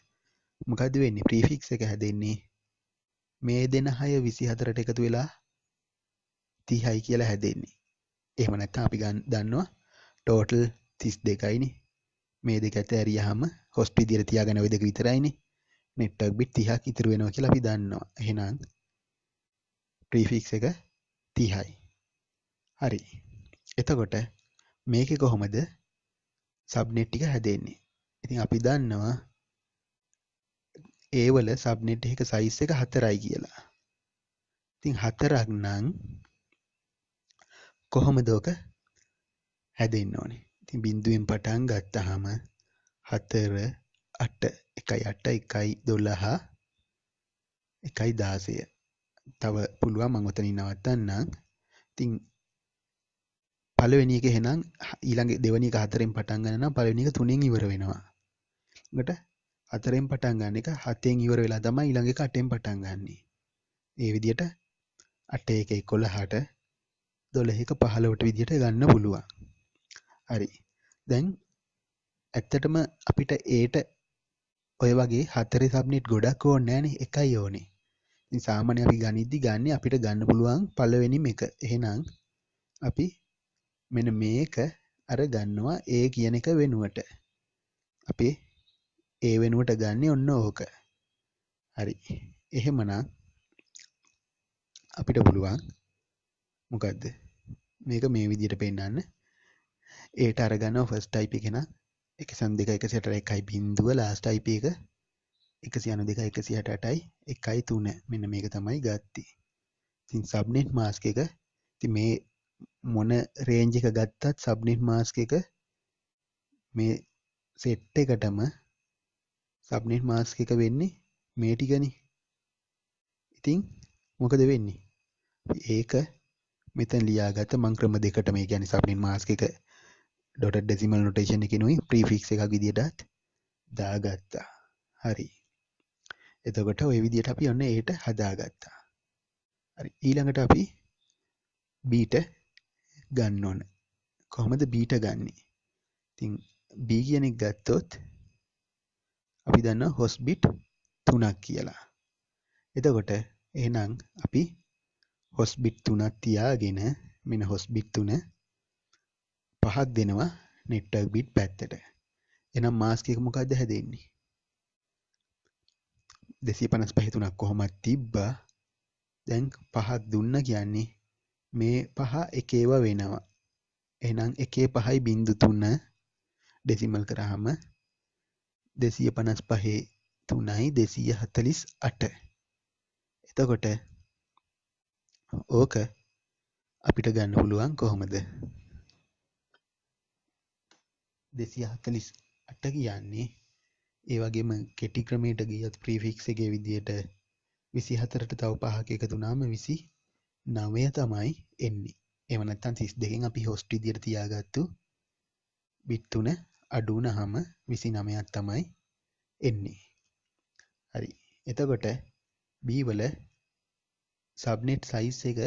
මොකද වෙන්නේ ප්‍රීෆික්ස එක හැදෙන්නේ මේ දෙන හය විසි හතරට එකතු වෙලා තිහයි කියලා හැදෙන්නේ එහම නැත්ත අපි ගන්න දන්නවා ටෝටල් තිස් දෙකයිනි මේ දෙක ඇත ඇරියහම හොස්පි දිර තියාගන ඔය දෙක විතරයිනි නෙට්ටක් බිට් තිහක් ඉතුර වෙනවා කියලා අපි දන්නවා එහෙනම් ප්‍රීෆික්ස එක තිහයි හරි එතකොට මේක කොහොමද සබ්නෙට් ටික හැදෙන්නේ ඉතින් අපි දන්නවා ඒවල සබ්නෙට් එක සයිස් එක හතරයි කියලා. ඉතින් හතරක් නම් කොහොමද ඔක හැදෙන්න ඕනේ? ඉතින් බිඳුවෙන් පටන් ගත්තාම 4 8 1 8 1 12 1 16 තව පුළුවන් මම ඔතනින් නවත්තන්නම්. ඉතින් පළවෙනි එක එහෙනම් ඊළඟ දෙවෙනි එක හතරෙන් පටන් ගන්න නම් පළවෙනි එක තුනෙන් ඉවර වෙනවා. ඊට හතරෙන් පටන් ගන්න එක හතෙන් ඉවර වෙලා තමයි ඊළඟ එක අටෙන් පටන් ගන්නෙ. ඒ විදිහට අට එක 11ට 12 එක 15ට විදිහට ගන්න පුළුවන්. හරි. දැන් ඇත්තටම අපිට ඒට ඔය වගේ හතරේ සබ්නෙට් ගොඩක් ඕනේ නැහනේ එකයි ඕනේ. ඉතින් සාමාන්‍ය අපි ගනිද්දි ගන්න අපිට ගන්න පුළුවන් පළවෙනිම එක. එහෙනම් අපි මෙන්න මේක අර ගන්නවා ඒ කියන එක වෙනුවට. අපේ ඒ වෙනුවට ගන්න ඔන්න ඕක හරි එහෙමනම් අපිට පුළුවන් මොකක්ද මේක මේ විදියට පෙන්න්න ඒට අරගන්න ෆස් ටයිපි කෙන එක සන් දෙක එක සට එකයි බින්දුව ලාස්ටයිප එක එක සියන දෙක එක සියට අටයි එකයි තුන මෙන්න මේක තමයි ගත්ති තින් සබ්නෙට් මාස්ක එක ති මේ මොන රේන්ජ එක ගත්තත් සබ්නෙට් මාස්ක එක මේ සෙට්ට එකටම සබ්නෙට් මාස්ක එක වෙන්නේ මේ ටිකනි ඉතිං මොකද වෙන්නේ ඒක මෙතන් ලියාගත මංක්‍රම දෙකට මේ ගැනි සබ්නෙන් මාස්ක එක ඩොට ඩෙසිමල් නොටේෂන් එක නුයි ප්‍රිෆික්් එක විදිටත් දාගත්තා හරි එතකොට ඔය විදියට අපි ඔන්න ඒට හදාගත්තා ඊළඟට අපි බීට ගන්න ඕන කොහොමද බීට ගන්නේ තින් බී කියනෙක් ගත්තොත් අපි දන්න හොස් බිට් තුනක් කියලා. එතකොට එහෙනම් අපි හොස් බිට් තුනක් තියාගෙන මෙන්න හොස් බිට් තුන පහක් දෙනවා network bit පැත්තට. එහෙනම් mask එක මොකද්ද හැදෙන්නේ? 255 තුනක් කොහොමද තිබ්බා? දැන් පහක් දුන්න කියන්නේ මේ පහ එකේව වෙනවා. එහෙනම් එකේ පහයි බින්දු තුන ඩෙසිමල් කරාම දෙසිය පනස් පහේ තුනයි දෙසීය හතලිස් අට එතකොට ඕක අපිට ගන්න පුළුවන් කොහොමද දෙසිය හතලිස් අට කියන්නේ ඒ වගේම කෙටි ක්‍රමයට ගියත් ප්‍රීෆික්සගේ විදියට විසි හතරට තව පහක එකතුනාම විසි නවය තමයි එන්නේ එමනත්තන් සිස් දෙකෙන් අපි හොස්ටි දිරතියාගත්තු බිත්තුන අඩුනහම විසි නමයක් තමයි එන්නේ හරි එතකොට බීවල සබ්නෙට් සයිස් එක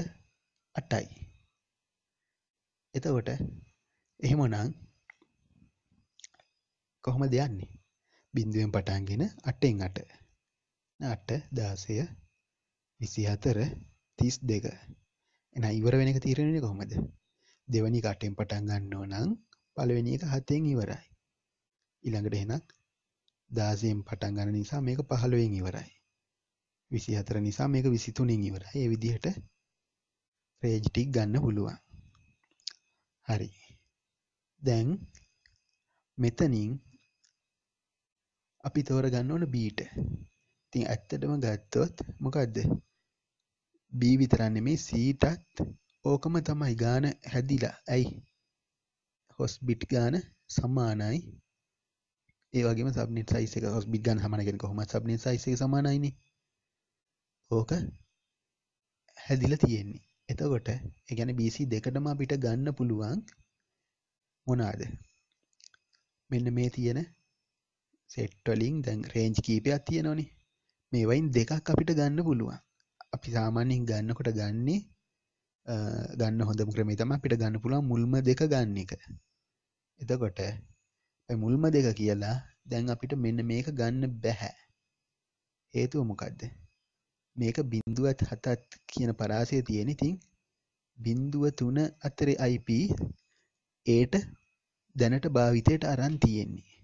අටයි එතකොට එහෙමනං කොහොම දෙයන්නේ බින්දුවෙන් පටන්ගෙන අටෙන් අට අට දාසය විසි හතර තිස් දෙක එන ඉවර වෙන තීරණය කොහොමද දෙවනි කටෙන් පටන් ගන්නෝ නම් පළවෙනි එක හතෙන් ඉවරයි ඊළඟට එහෙනම් 16න් පටන් ගන්න නිසා මේක 15න් ඉවරයි. 24 නිසා මේක 23න් ඉවරයි. ඒ විදිහට රේජ් ටික ගන්න පුළුවන්. හරි. දැන් මෙතනින් අපි තෝරගන්න ඕන බීට. ඉතින් ඇත්තටම ගත්තොත් මොකද්ද? B විතරක් නෙමෙයි Cටත් ඕකම තමයි ගාන හැදිලා. ඇයි? හොස්බිට් ගාන සමානයි ඒවගේ සබ්නෙට සයිස එක ඔස්බික් ගන්න හමනගෙන කොහොම සබ්නෙට සයිස එක සමානයිනේ ඕක හැදිලා තියෙන්නේ එතකොට ඒ කියන්නේ BC දෙකටම අපිට ගන්න පුළුවන් මොනවාද මෙන්න මේ තියෙන සෙට් වලින් දැන් රේන්ජ් කීපයක් තියෙනවනේ මේවයින් දෙකක් අපිට ගන්න පුළුවන් අපි සාමාන්‍යයෙන් ගන්නකොට ගන්නේ ගන්න හොඳම ක්‍රමේ තමයි අපිට ගන්න පුළුවන් මුල්ම දෙක ගන්න එක එතකොට මුල්ම දෙක කියලා දැන් අපිට මෙන්න මේක ගන්න බැහැ හේතුව මොකක්ද මේක බිින්දුවත් හතත් කියන පරාසය තියෙන ඉතින් බිින්දුව තුන අතරේ IP ඒට දැනට භාවිතයට අරන් තියෙන්නේ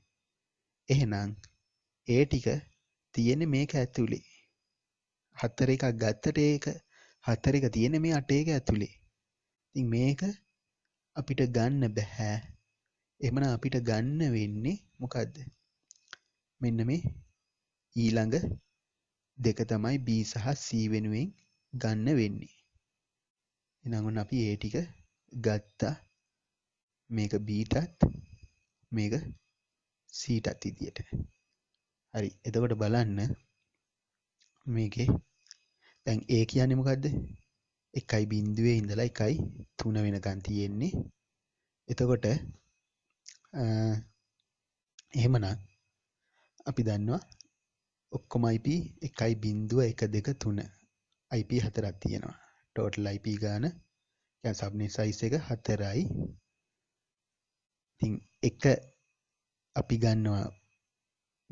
එහෙනම් ඒ ටික තියෙන මේක ඇතුළේ හත්තර එකක් ගත්තට ඒක හත්තර එක තියෙන මේ අටේක ඇතුළේ ඉතින් මේක අපිට ගන්න බැහැ එමන අපිට ගන්න වෙන්නේ මොකක්ද මෙන්න මේ ඊළඟ දෙක තමයි B සහ C වෙනුවෙන් ගන්න වෙන්නේ එනඟ අපි ඒ ටික ගත්තා මේක බීටත් මේක සීටත් ඉදියට හරි එතකොට බලන්න මේකේ දැන් ඒ කියන්නේ මොකක්ද එකයි බින්දුවේ ඉඳලා එකයි තුන වෙනකන් තියෙන්නේ එතකොට එහෙමනම් අපි දන්නවා ඔක්කොම IP 1.1.2 IP හතරක් තියෙනවා. total IP ගාන කියන්නේ subnet size එක 4යි. ඉතින් එක අපි ගන්නවා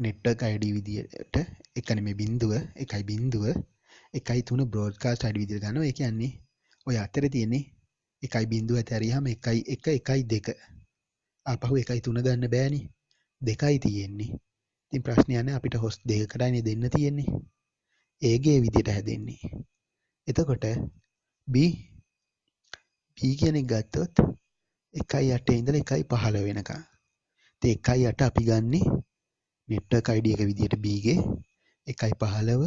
network ID විදියට ඒ කියන්නේ මේ බිඳුව 1යි බිඳුව 1යි 3 broadcast ID විදියට ගන්නවා. ඒ කියන්නේ ඔය අතරේ තියෙන්නේ 1යි බිඳුව ඇතරියාම 1යි 1 1යි 2 ආපහු එකයි තුන ගන්න බෑනි දෙකයි තියෙන්නේ ඉතින් ප්‍රශ්නයන අපිට හොස් දෙකටයින දෙන්න තියෙන්නේ ඒගේ විදියට හැදෙන්නේ එතකොට B B කියනෙක් ගත්තොත් එකයි අට ඉඳල එකයි පහළ වෙනකා තේ එකයි අට අපි ගන්නේ නෙට්ටර්ක් ID එක විදියට B ගේ එකයි පහළව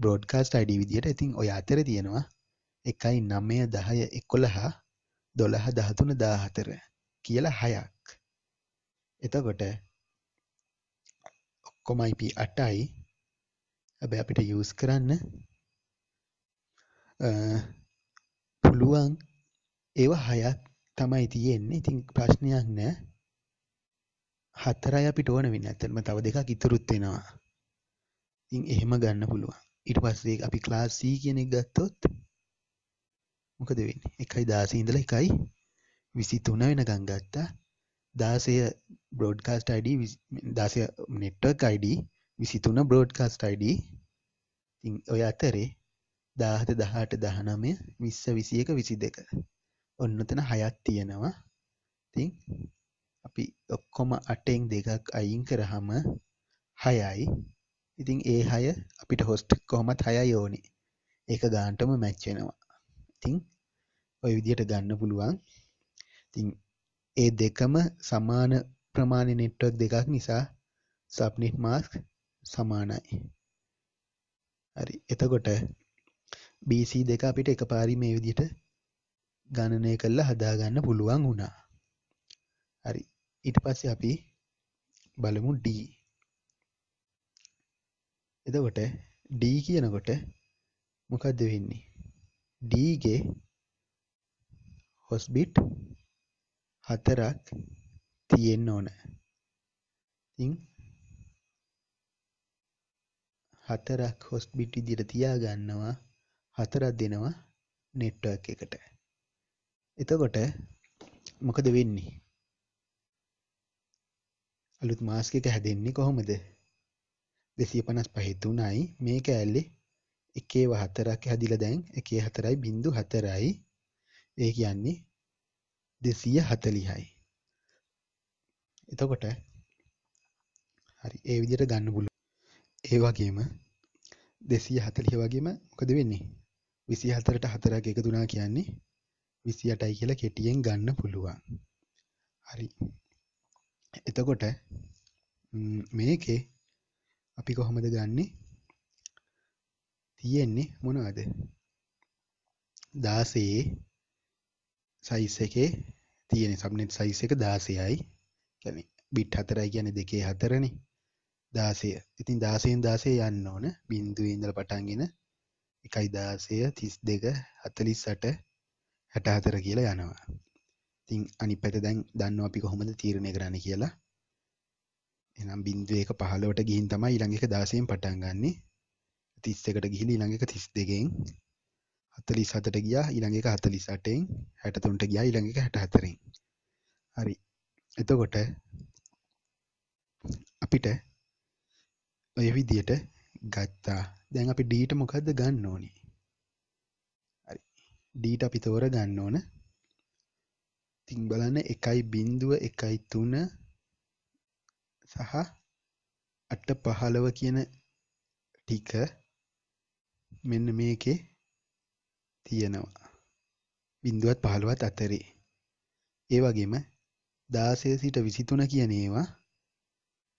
බ්‍රෝඩ්කාස්ට් ID විදියට ඉතින් ඔය අතර තියෙනවා එකයි නමය දහය එකොළහා දොළහ දහතුන දාහතර කියලා හයක්. එතකොට ඔක්කොම IP 8යි. හැබැයි අපිට යූස් කරන්න පුළුවන් ඒව හයක් තමයි තියෙන්නේ. ඉතින් ප්‍රශ්නයක් නෑ. හතරයි අපිට ඕන වෙන්නේ. ඇත්තටම තව දෙකක් ඉතුරුත් වෙනවා. ඉතින් එහෙම ගන්න පුළුවන්. ඊට පස්සේ අපි ක්ලාස් C කියන එක ගත්තොත් මොකද වෙන්නේ? 1.16 ඉඳලා 1 විසි තුන වෙනකං ගත්තා දාසය බ්‍රෝඩ්කාස්ට අඩ දාසය නෙට්ටක් අයිඩ විසි තුන බ්‍රෝඩ්කාස්ට අයිඩ ඔය අතරේ දාහත දහට දහනමය විස්ස විසියක විසි දෙක ඔන්නතන හයත් තියෙනවා තින් අපි ඔක්කොම අටෙන් දෙකක් අයින් කරහම හයයි ඉතින් ඒ හය අපිට හොස්ට කොහොමත් හය යෝනි ඒක ගාන්ටම මැච්චෙනවා ඉතිං ඔය විදියට ගන්න පුළුවන් ඉතින් ඒ දෙකම සමාන ප්‍රමාණය නෙට්වර්ක් දෙකක් නිසා සබ්නෙට් මාස්ක් සමානයි. හරි එතකොට BC දෙක අපිට එකපාරි මේ විදිහට ගණනය කරලා හදාගන්න පුළුවන් වුණා. හරි ඊට පස්සේ අපි බලමු D. එතකොට D කියනකොට මොකක්ද වෙන්නේ? D ගේ හොස්බිට් හතරක් තියෙන්න ඕන. ඉතින් හතරක් හොස්බිට් විදිහට තියාගන්නවා හතරක් දෙනවා නෙට්වර්ක් එකට. එතකොට මොකද වෙන්නේ? අලුත් මාස්ක එක හැදෙන්නේ කොහොමද? 255 3යි මේ කෑල්ලේ එකේ හතරක් හැදිලා දැන් එකේ හතරයි බින්දු හතරයි ඒ කියන්නේ දෙසිය හතලිහයි එතකොට හරි ඒ විදියට ගන්න පුළුවන් ඒ වගේම දෙසිය හතලිය වගේම මොකද වෙන්නේ විසි හතරට හතරක් එක තුනා කියන්නේ විසි අටයි කියලා කෙටියෙන් ගන්න පුළුවන් හරි එතකොට මේකේ අපි කොහොමද ගන්නේ තියෙන්නේ මොනවද දාසේ සයිස් එකේ තියෙන සබ්නෙට් සයිස් එක 16යි. කියන්නේ බිට් 4යි කියන්නේ 2 4නේ. 16. ඉතින් 16න් 16 යන්න ඕන. බිංදුවේ ඉඳලා පටන්ගෙන 1 16 32 48 64 කියලා යනවා. ඉතින් අනිත් පැත්ත දැන් දන්නවා අපි කොහොමද තීරණය කරන්නේ කියලා. එහෙනම් බිංදුව එක 15ට ගිහින් තමයි ඊළඟ එක 16න් පටන් ගන්නෙ. 31කට ගිහින් ඊළඟ එක 32න් හතලිස් හතට ගියා ඊළඟ එක හතලිස් අටෙන් හැට තුන්ට ගියා ඊළඟ එක හැට හතරෙන් හරි එතකොට අපිට ඔය විදියට ගත්තා දැන් අපි ඩීට මොකක්ද ගන්න ඕනි හරි ඩීට අපි තෝර ගන්න ඕන තින් බලන්න එකයි බින්දුව එකයි තුන සහ අට පහළව කියන ටික මෙන්න මේකේ තියෙනවා. බින්දුවත් පහළුවත් අතරේ. ඒ වගේම දාසය සිට විසිතුන කියන ඒවා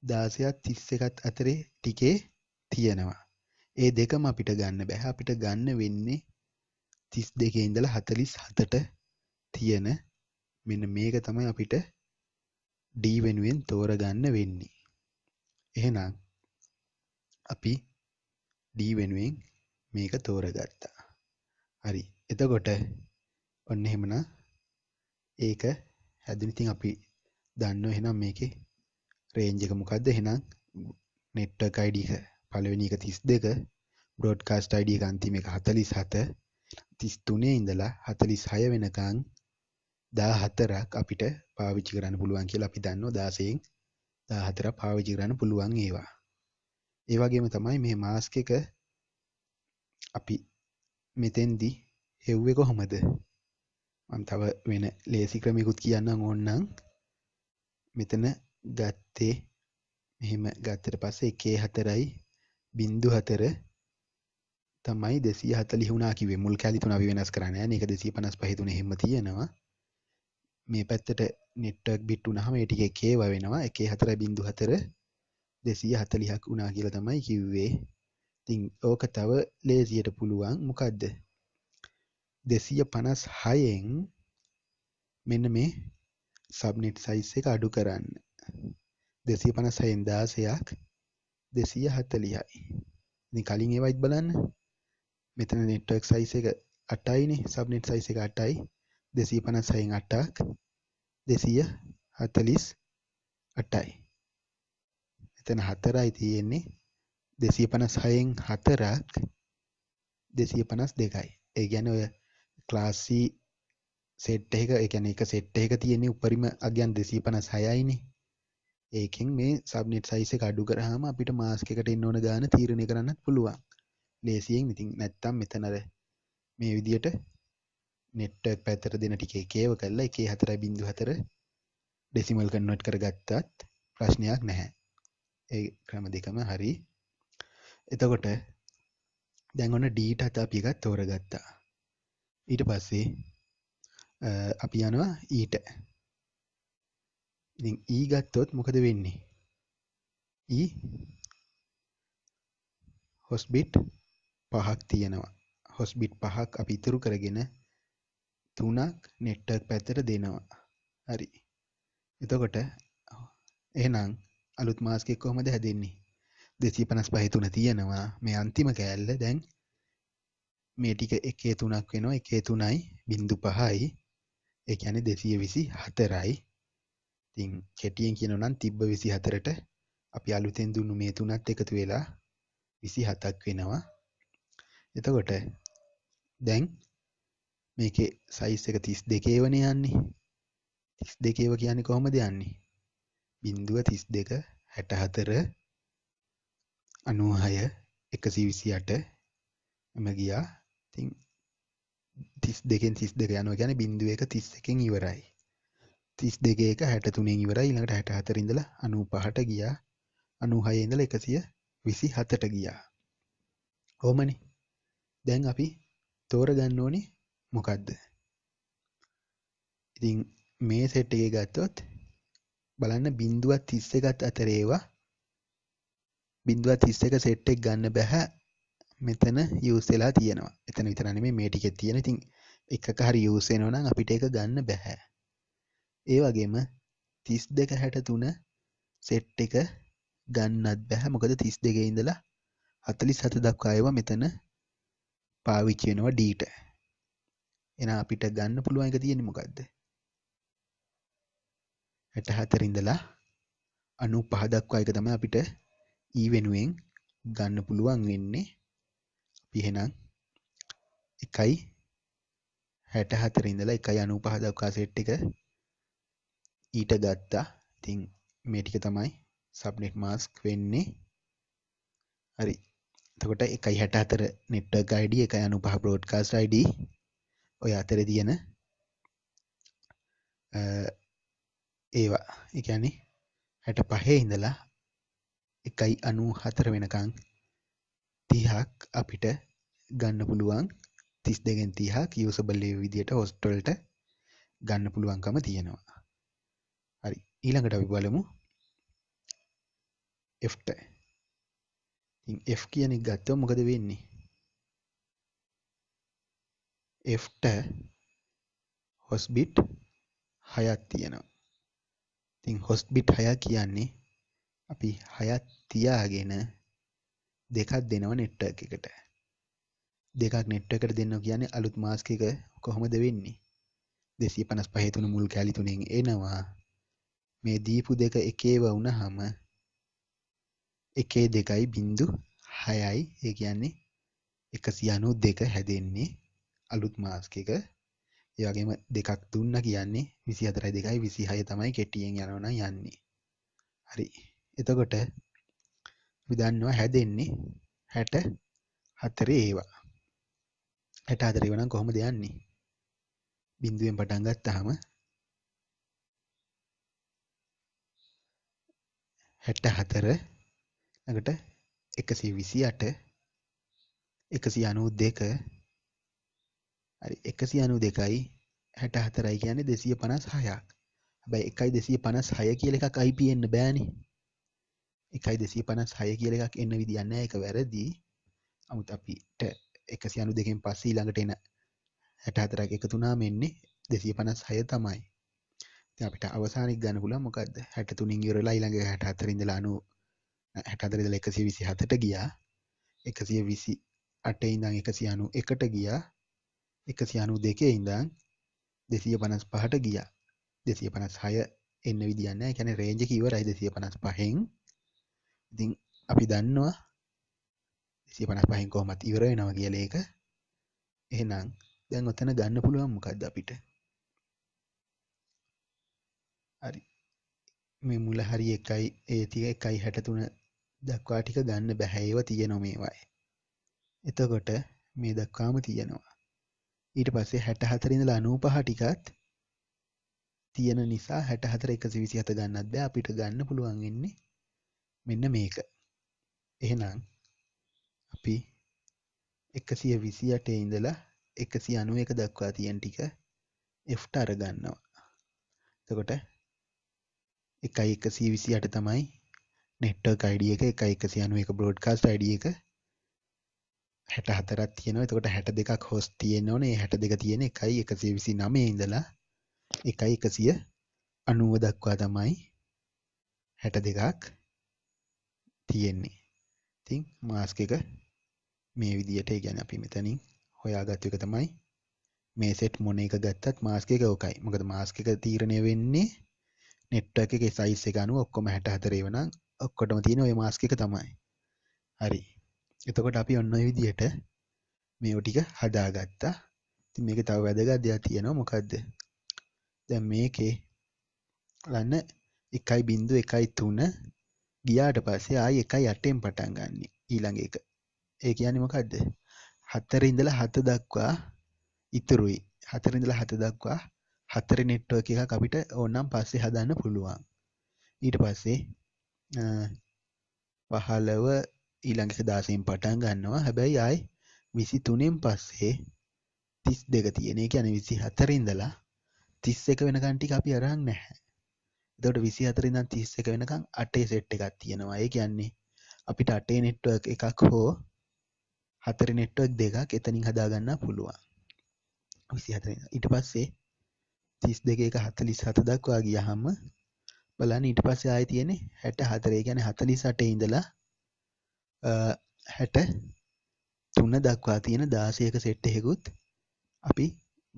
දාසයත් තිස්ස එකත් අතරේ ටිකේ තියෙනවා. ඒ දෙකම අපිට ගන්න බැහැ අපිට ගන්න වෙන්නේ තිස් දෙකේ ඉඳලා හතලිස් හතට තියෙන මෙන්න මේක තමයි අපිට D වෙනුවෙන් තෝරගන්න වෙන්නේ. එහෙනම් අපි D වෙනුවෙන් මේක තෝරගත්තා. හරි එතකොට ඔන්න එහෙමන ඒක හැදිනිතින් අපි දන්න එහෙනම් මේක රේන්ජක මොකක්ද එහෙනම් නෙට්ටක් අයිඩික පලවෙනි එක තිස් දෙක බ්‍රෝඩ්කාස්ට අයිඩිය අන්තිම එක හතලිස් හත තිස්තුනේ ඉඳලා හතලිස් හය වෙනකං දා හතරක් අපිට පාවිච්චි කරන්න පුළුවන් කියලා අපි දන්න දාසයෙන් දා හතර පාවිච්චි කරන්න පුළුවන් ඒවා ඒවගේම තමයි මේ මාස්ක එක අපි මෙතෙන්දි හෙව්වෙ කොහොමද මම තව වෙන ලේසි ක්‍රමයකුත් කියන්නම් ඕන්නම් මෙතන ගත්තේ මෙහෙම ගත්තට පස්සේ එකේ හතරයි බින්දු හතර තමයි දෙසිය හතලි වුණා කිවේ මුල් කැලි තුන අපි වෙනස් කරන්නේ නැහැ ඒක 255 තුන එහෙම තියෙනවා මේ පැත්තට නෙට්වර්ක් බිට් වුණාම ඒ ටික එකේව වෙනවා එකේ හතර බින්දු හතර 240ක් වුණා කියලා තමයි කිව්වේ ඉතින් ඕක තව ලේසියට පුළුවන් මොකක්ද? 256 න් මෙන්න මේ subnet size එක අඩු කරන්න. 256න් 16ක් 240යි. ඉතින් කලින් ඒවයිත් බලන්න. මෙතන network size එක 8යිනේ subnet size එක 8යි. 256න් 8ක් 248යි. එතන 4යි තියෙන්නේ. දෙසිය පනස් හයෙන් හතරක් දෙසිය පනස් දෙකයි ඒ ගැන ඔය ක්ලාසි සෙට් එක එකැන එක සෙට් එක තියෙන්නේ උපරිම අගයන් දෙසී පනස් හයයිනේ ඒකෙන් මේ සබ්නෙට් සයිස කඩු කරහම අපිට මාස්කට එන්න ඕන ගාන තීරණය කරන්න පුළුවන් ලේසියෙන් ඉතින් නැත්තම් මෙතනර මේ විදියට නෙට්ට පැතර දෙන ටිකේ කේව කල්ලා එකේ හතර බිඳු හතර ඩෙසිමල් කන්නොට් කරගත්තාත් ප්‍රශ්නයක් නැහැ ඒ ක්‍රම දෙකම හරි එතකොට දැන් ඔන්න ඩීට අත අපි එකක් තෝරගත්තා ඊට පස්සේ අපි යනවා ඊට ඉතින් ඊ e ගත්තොත් මොකද වෙන්නේ ඊ e හොස්බිට් පහක් තියෙනවා හොස්බිට් පහක් අපි ඉතුරු කරගෙන තුනක් නෙට්ටර් පැත්තට දෙනවා හරි එතකොට එහෙනම් අලුත් මාස්කෙක් කොහොමද හැදෙන්නේ දෙසිය පනස් පහිතුන තියෙනවා මේ අන්තිම කෑල්ල දැන් මේ ටික එකේ තුනක් වෙනවා එකේ තුනයි බින්දු පහයි ඒ කියන්නේ දෙසිය විසි හතරයි ඉතින් කෙටියෙන් කියනවා නම් තිබ්බ 24ට අපි අලුතෙන් දුන්නු මේ තුනත් එකතු වෙලා 27ක් වෙනවා. එතකොට දැන් මේකේ size එක 32 වනේ යන්නේ. 32 ව කියන්නේ කොහොමද යන්නේ? බිඳුව 32 64 අනුවහය එකසි විසි අට එම ගියා තින් තිස් දෙකෙන් තිස් දෙක යනුව ගැන බිින්දුව එක තිස් එකෙන් ඉවරයි තිස් දෙක හැට තුනෙන් ඉවර ඉළඟට හැට හතරඉඳල අනු පහට ගියා අනුහයඉඳල එකසිය විසි හතට ගියා හෝමනි දැන් අපි තෝර ගන්න ඕනි මොකක්ද ඉතින් මේ සෙට්ටගේ ගත්තොත් බලන්න බිින්දුවත් තිස්ස එකත් අතරේවා බින්දුව තිස්සක සෙට් එක ගන්න බැහැ මෙතන යස් වෙලා තියෙනවා එතන විතර නෙමෙයි මේ ටිකේ තියෙන ඉතින් එකක හරි යස් වෙනවා නම් අපිට ඒක ගන්න බැහැ ඒ වගේම 32 63 සෙට් එක ගන්නත් බැහැ මොකද 32 ඉඳලා 47 දක්වා ඒවා මෙතන පාවිච්චි වෙනවා ඩීට එහෙනම් අපිට ගන්න පුළුවන් එක තියෙන්නේ මොකද්ද 64 ඉඳලා 95 දක්වා එක තමයි අපිට E වෙනුවෙන් ගන්න පුළුවන් වෙන්නේ අපි එහෙනම් 1යි 64 ඉඳලා 1.95 දක්වා සෙට් එක ඊට ගත්තා. ඉතින් මේ ටික තමයි සබ්නෙට් මාස්ක් වෙන්නේ. හරි. එතකොට 1.64 network ID 1.95 broadcast ID ඔය අතරේ තියෙන ඒවා. ඒ කියන්නේ 65 ඉඳලා එකයි අනු හතර වෙනකං තිහක් අපිට ගන්න පුළුවන් තිස් දෙගෙන් තිහා කියවසබල්ලේ විදියට හොස්ටල්ට ගන්න පුළුවන්කම තියෙනවා හරි ඊළඟට අපි බලමු Fට F කියන එක ගත්තව මොකද වෙන්නේ Fට හොස්බිට් හයක් තියෙනවා තින් හොස්බිට් හය කියන්නේ අපි හයත් තියාගෙන දෙකක් දෙනව නෙට්ටක් එකට දෙකක් නෙට්ටකට දෙන්න කියන්නේ අලුත් මාස්ක එක කොහොමද වෙන්නේ දෙසී පනස් පහතුන මුල් කැලිතුනෙන් එනවා මේ දීපු දෙක එකේව වුණහම එකේ දෙකයි බින්දු හයයි ඒ කියන්නේ එකසි අනු දෙක හැදෙන්නේ අලුත් මාස්ක එක ඒවගේම දෙකක් දුන්න කියන්නේ විසි අතරයි දෙකයි විසි හය තමයි කෙටියෙන් යනවන යන්නේ හරි එතකොට විදන්නවා හැදෙන්නේ හැට හතරේ ඒවා හැට හතරේ වනම් කොහොමද යන්නේ බිඳුවෙන් පටන් ගත්තාම හැට හතර ළඟට එකසිය විසි අට එකසි අනූ දෙක හරි එකසි අනු දෙකයි හැට හතරයි කියන්නේ දෙසිය පනස් හයක් හැබැයි එකයි දෙසිය පනස් හය කියල එකක් අයිපෙන්න්න බෑනේ එකයි දෙසී පනස් හය කියල එකක් එන්න විදින්න එක වැරදිී අමුත් අපිට එකසි අනු දෙකෙන් පස්සී ළඟට එන හැට හතරක් එකතුනා මෙන්නේ දෙසී පනස් හය තමයි අපිට අවසානක් ගනකුල මොකද හැට තුනින් යුරලා ළඟ හැට අතරින්දලානු හැටදරදල එකසිය විසි හතට ගියා එකසිය විසි අට ඉඳං එකසි අනු එකට ගියා එකසි අනු දෙකේ ඉඳං දෙසිය පනස් පහට ගියා දෙසිය පනස් හය එන්න විදින්න කැන රේජ කිව රයි දෙසිය පනස් පහෙෙන් ඉතින් අපි දන්නවා දෙසිය පනස් පහෙන් කොහොමත් ඉවර වෙනවා කියල එක එහෙනම් දැන් ඔතන ගන්න පුළුවන් මොකක්ද අපිට හරි මේ මුල හරි එකයි ඒ තිය එකයි හැටතුන දක්වා ටික ගන්න බැහැව තිය නොමේවායි එතකොට මේ දක්වාම තියෙනවා ඊට පස්සේ හැට හතරිඳල අනූ පහ ටිකත් තියෙන නිසා හැට හතර එකසි විසි හත ගන්නත් බෑ අපිට ගන්න පුළුවන් වෙන්නේ මෙන්න මේක එහෙනම් අපි එකසිය විසියට ඉඳලා එකසි අනුව එක දක්වා තියෙන් ටික එෆ්ට අරගන්නවා තකොට එකයි එකසී විසියට තමයි නෙට්ටර් අයිඩිය එක එක එකසි අනුව එක බ්ලෝඩ්කාස්ට අයිඩිය එක හැට හතරක් තියෙනවා එතකොට හැට දෙකක් හොස් තියෙන ඕනේ හැට දෙක තියෙන එකයි එකසිය විසි නමේ ඉඳලා එකයි එකසිය අනුව දක්වා තමයි හැට දෙකක් තියෙන්නේ තින් මාස්ක එක මේ විදියට ගැන අපි මෙතනින් හොයා ගත්ත එක තමයි මේ සෙට් මොන එක ගත්තත් මාස්ක එක ඕකයි මොකද මාස්ක එක තීරණය වෙන්නේ නෙට්ටක එක සයිස් එක අනුව ඔක්කොම හැට හතරේ වනම් ඔක්කොටම තියෙන ඔය මාස්ක එක තමයි හරි එතකොට අපි ඔන්න ඔය විදියට මේෝ ටික හදාගත්තා ඉතින් මේක තව වැදගත් දෙයක් තියෙනවා මොකද්ද දැන් මේකේ ලන්න එකයි බින්දු එකයි තුන ගියාට පස්සේ ආයි එකයි අටෙන් පටන් ගන්න ඊළඟ එක. ඒ කියන්නේ මොකද්ද? හතර ඉඳලා හත දක්වා ඉතුරුයි. හතර ඉඳලා හත දක්වා හතර network එකක් අපිට ඕනම් පස්සේ හදන්න පුළුවන්. ඊට පස්සේ 15 ඊළඟ එක 16න් පටන් ගන්නවා. හැබැයි ආයි 23න් පස්සේ 32 තියෙන. ඒ කියන්නේ 24 ඉඳලා 31 වෙනකන් ටික අපි අරන් නැහැ. එතකොට 24 ඉඳන් 31 වෙනකන් 8 සෙට් එකක් තියෙනවා. ඒ කියන්නේ අපිට 8 network එකක් හෝ 4 network දෙකක් එතනින් හදා ගන්න පුළුවන්. 24 ඊට පස්සේ 32 එක 47 දක්වා ගියහම බලන්න ඊට පස්සේ ආයෙ තියෙන්නේ 64. ඒ කියන්නේ 48 ඉඳලා 63 දක්වා තියෙන 16ක සෙට් එකකුත් අපි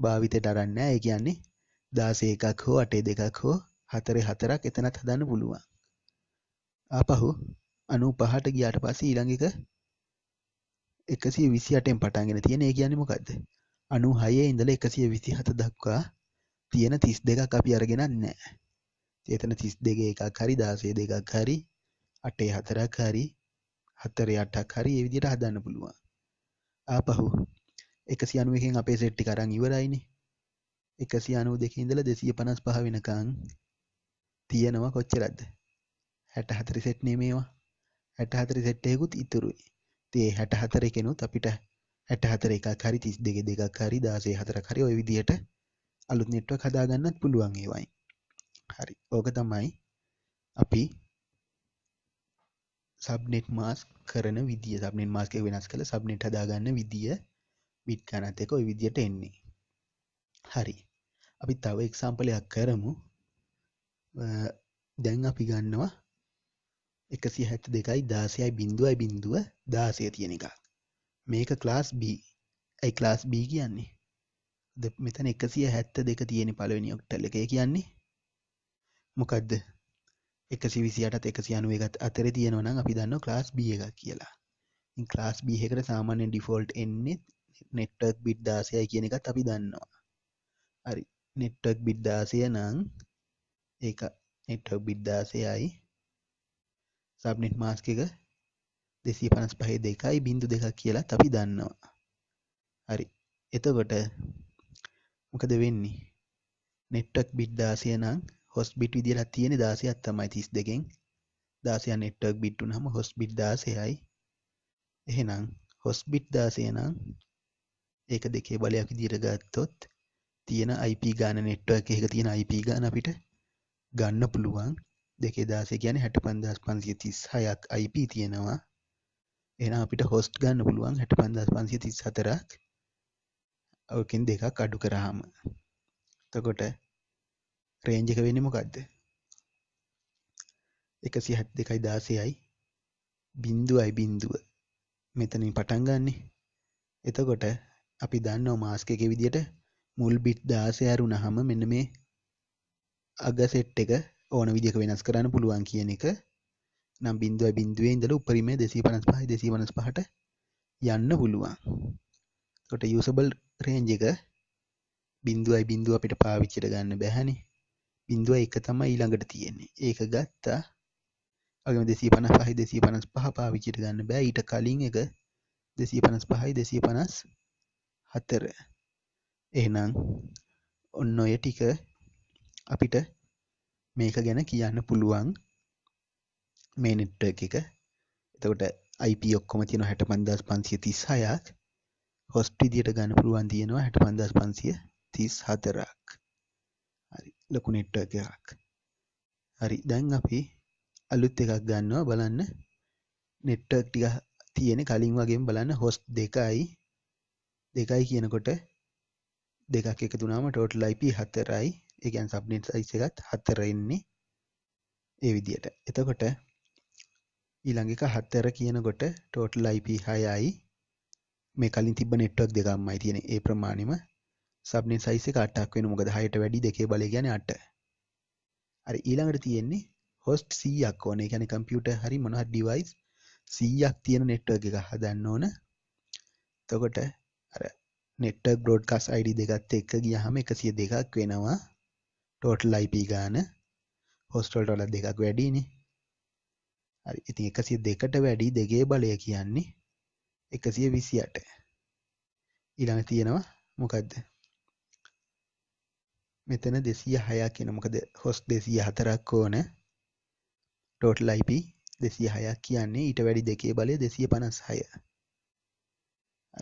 භාවිතයට අරන් නැහැ. ඒ කියන්නේ 16 එකක් හෝ 8 දෙකක් හෝ හතරේ හතරක් එතනත් හදන්න පුළුවන් ආපහු අනු පහට ගියාට පස්ස ඊළඟක එකසිය විසි අටෙන් පටන්ගෙන තියෙන ඒ කියන්නේ මොකක්ද අනු හයේ ඉඳල එකසිය විසි හත දක්වා තියෙන තිස් දෙකක් අපි අරගෙන නෑ ඒතන තිස් දෙක එකක් හරි දාසේ දෙකක් හරි අටේ හතරක් හරි හතර අටක් හරි එවිදිට හදන්න පුළුවන් ආපහු එකසි අනුවකින් අපේ සෙට්ටි කරං ඉවරයිනි එකසි අනුව දෙක ඉඳල දෙසිය පනස් පහ වෙනකං තියෙනවා කොච්චරද හැට හතරි සෙට්නේ මේවා හැට හතරි සෙට්ටයකුත් ඉතුරුයි තිේ හැට හතර එකෙනුත් අපිට හැට හතර එක කරි තිස් දෙක දෙකක් හරි දාසේ හතර කරි ඔය විදියට අලුත් නෙට්ව කදාගන්නත් පුළුවන් ඒවයි හරි ඕක තමයි අපි සබ්නෙට් මාස් කරන විදිිය සබනෙන් මාස්ක වෙනස් කළ සබ්නෙට් හදාගන්න විදිිය බිට් ගනත් එක ඔය විදියට එන්නේ හරි අපි තව එක්සාම්පලයක් කරමු දැන් අපි ගන්නවා එකසි හැත් දෙකයි දාසයයි බිඳුවයි බිඳුව දාසය තියෙන එකක් මේක ක්ලාස් B ඇයි ක්ලාස් B කියන්නේ ද මෙතන එකසිය හැත්ත දෙක තියෙන පළවෙනි ඔක්ටල් එක කියන්නේ මොකක්ද එකසි විසියටත් එකසි අනුව එකත් අතර තියෙනවනම් අපි දන්න ක්ලාස් B එකක් කියලා ක්ලාස් B එකට සාමාන්‍ය ඩිෆෝල්ට් එන්නේ නෙට්ටර්ක් බිට් දාසයයි කියන එකත් අපි දන්නවා හරි නෙට්ටර්ක් බිට් දාසය නං ඒක නෙට්වර්ක් බිද්දාසයයි සබ්නෙට් මාස්ක එක දෙසී පනස් පහේ දෙකයි බිඳු දෙක කියලා අපි දන්නවා හරි එතකොට මොකද වෙන්නේ නෙට්ටක් බිට් දාසය නම් හොස් බිට් විදිලා තියෙන දාසයක් තමයි තිස් දෙකෙන් දාසය නෙට්ටක් බිට්ටු නම හොස් බිට් දාසයයි එහෙනම් හොස් බිට් දාසය නම් ඒක දෙකේ බලයක් විදිර ගත්තොත් තියෙන IP ගාන නෙට්ටුවක් එක තියෙන IP ගාන අපිට ගන්න පුළුවන් දෙකේ දාසේ ගැන හැට පන්දස් පන්සිය තිස් හයක් IP තියෙනවා එන අපිට හොස්ට් ගන්න පුළුවන් හැට පන්දස් පන්සිය තිස් හතරක් ඕකින් දෙකක් අඩු කරහම තකොට රේන්ජක වෙන මොකක්ද එකසි හැත් දෙකයි දාසයයි බින්දුවයි බින්දුව මෙතනින් පටන් ගන්නේ එතකොට අපි දන්න මාස්ක එක විදියට මුල් බිට් දාසය අරුණහම මෙන්න මේ අග සෙට් එක ඕන විදික වෙනස් කරන්න පුළුවන් කියන එක නම් බින්දුව බින්දුවේ ඉඳල උපරිමේ දෙසී පනස් පහයි දෙසී වනස් පහට යන්න පුළුවන් කොට යුසබල් රේන්ජ එක බින්දුවයි බින්දුව අපිට පාවිච්චිට ගන්න බැහැනි බින්දුව එක තමයි ඊළඟට තියෙන්නේ ඒක ගත්තා අගම දෙසී පනස් පහයි දෙසී පනස් පහ පාවිච්චිට ගන්න බෑ ඊට කලින් එක දෙසී පනස් පහයි දෙසී පනස් හතර එහනම් ඔන්න ඔය ටික අපිට මේක ගැන කියන්න පුළුවන් මේ නෙට්ටර්ක එක එතකොට IP ඔක්කොම තියෙන හැට පන්දස් පන්සිය තිස් හයක් හොස්ට විදියට ගන්න පුළුවන් තියෙනවා හැට පන්දස් පන්සිය තිස් හතරක් හරි ලොකු නෙට්ටර්කයක් හරි දැන් අපි අලුත් එකක් ගන්නවා බලන්න නෙට්ටර්ක් ටික තියෙන කලින් වගේම බලන්න හොස් දෙකයි දෙකයි කියනකොට දෙකක් එක තුනාම ටෝටල් IP හතරයි එකන් සබ්නෙට් සයිස් එකත් හතරෙන්නේ ඒ විදියට එතකොට ඊළඟක හත්තර කියනකොට ටෝටල් IP හයයි මේ කලින් තිබ නෙට්වක් දෙකම්මයි තියෙන ඒ ප්‍රමාණම සබ්නෙන් සයිස කටක් වෙන මොකද හයට වැඩි දෙකේ බල ගැන අට හරි ඊළඟට තියෙන්නේ හොස්ට් සීයක් ඕන ගැන කම්පියුට හරි මොනහත් ඩිවයිස් සීයක් තියෙන නෙට්ව එක හදන්න ඕන තකොට නෙට බ්‍රෝඩ්කස් අයිඩි දෙගත් එක්ක ගියහම එකසිය දෙකක් වෙනවා ටෝටල් අයිප ගාන හොස්ටල්ටොල දෙකක් වැඩිනේ හරි ඉතින් එකසිය දෙකට වැඩි දෙගේ බලය කියන්නේ එකසිය විසියට ඊළඟ තියෙනවා මොකක්ද මෙතන දෙසිය හයක් කියෙන මොකද හොස් දෙසිය හතරක් ඕන ටෝටල් අයිප දෙසිය හයක් කියන්නේ ඊට වැඩි දෙකේ බලය දෙසිය පනස් හය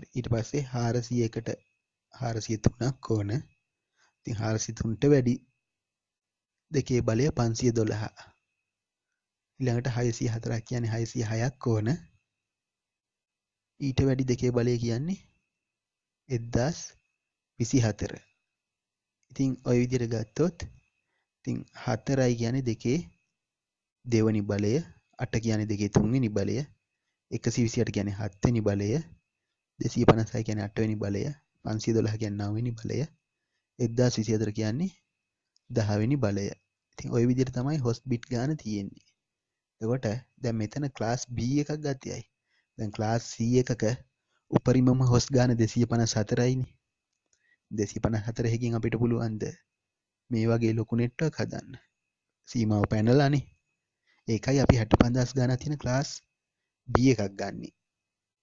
ඊට පස්සේ හාරසියකට හාරසිය තුනක් ඕන ති හාරසිතුන්ට වැඩි දෙකේ බලය පන්සිය දොළහ ඉළඟට හයසිය හතරක් කියන්නේ හයසිය හයක් ඕන ඊට වැඩි දෙකේ බලය කියන්නේ එද්දස් විසි හතර ඉතිං ඔය විදිර ගත්තොත් තිං හතරයි කියන දෙකේ දෙවනි බලය අට කියන දෙකේ තුන්ගේ නිබලය එකසි විසිට ගැන හත්ත නිබලය දෙසී පනසයි ගැන අටවැනි බලය පන්සි දොළහ ගැන්නාවනි බලය එද්දා සිසිතර කියන්නේ දහවෙනි බලය ඉතින් ඔය විදිර තමයි හොස් බිට් ගාන තියෙන්නේ එකොට දැ මෙතන ක්ලාස් B එකක් ගතයයි දැන් ක්ලාස් C එකක උපරිමම හොස් ගාන දෙසිය පන සතරයිනි දෙසි පන හතරහකින් අපිට පුළුවන්ද මේ වගේ ලොකුනෙට්ටක් හදන්න සීමාව පැනලානේ ඒකයි අපි හැට පන්දස් ගාන තියෙන ක්ලාස් බිය එකක් ගන්නේ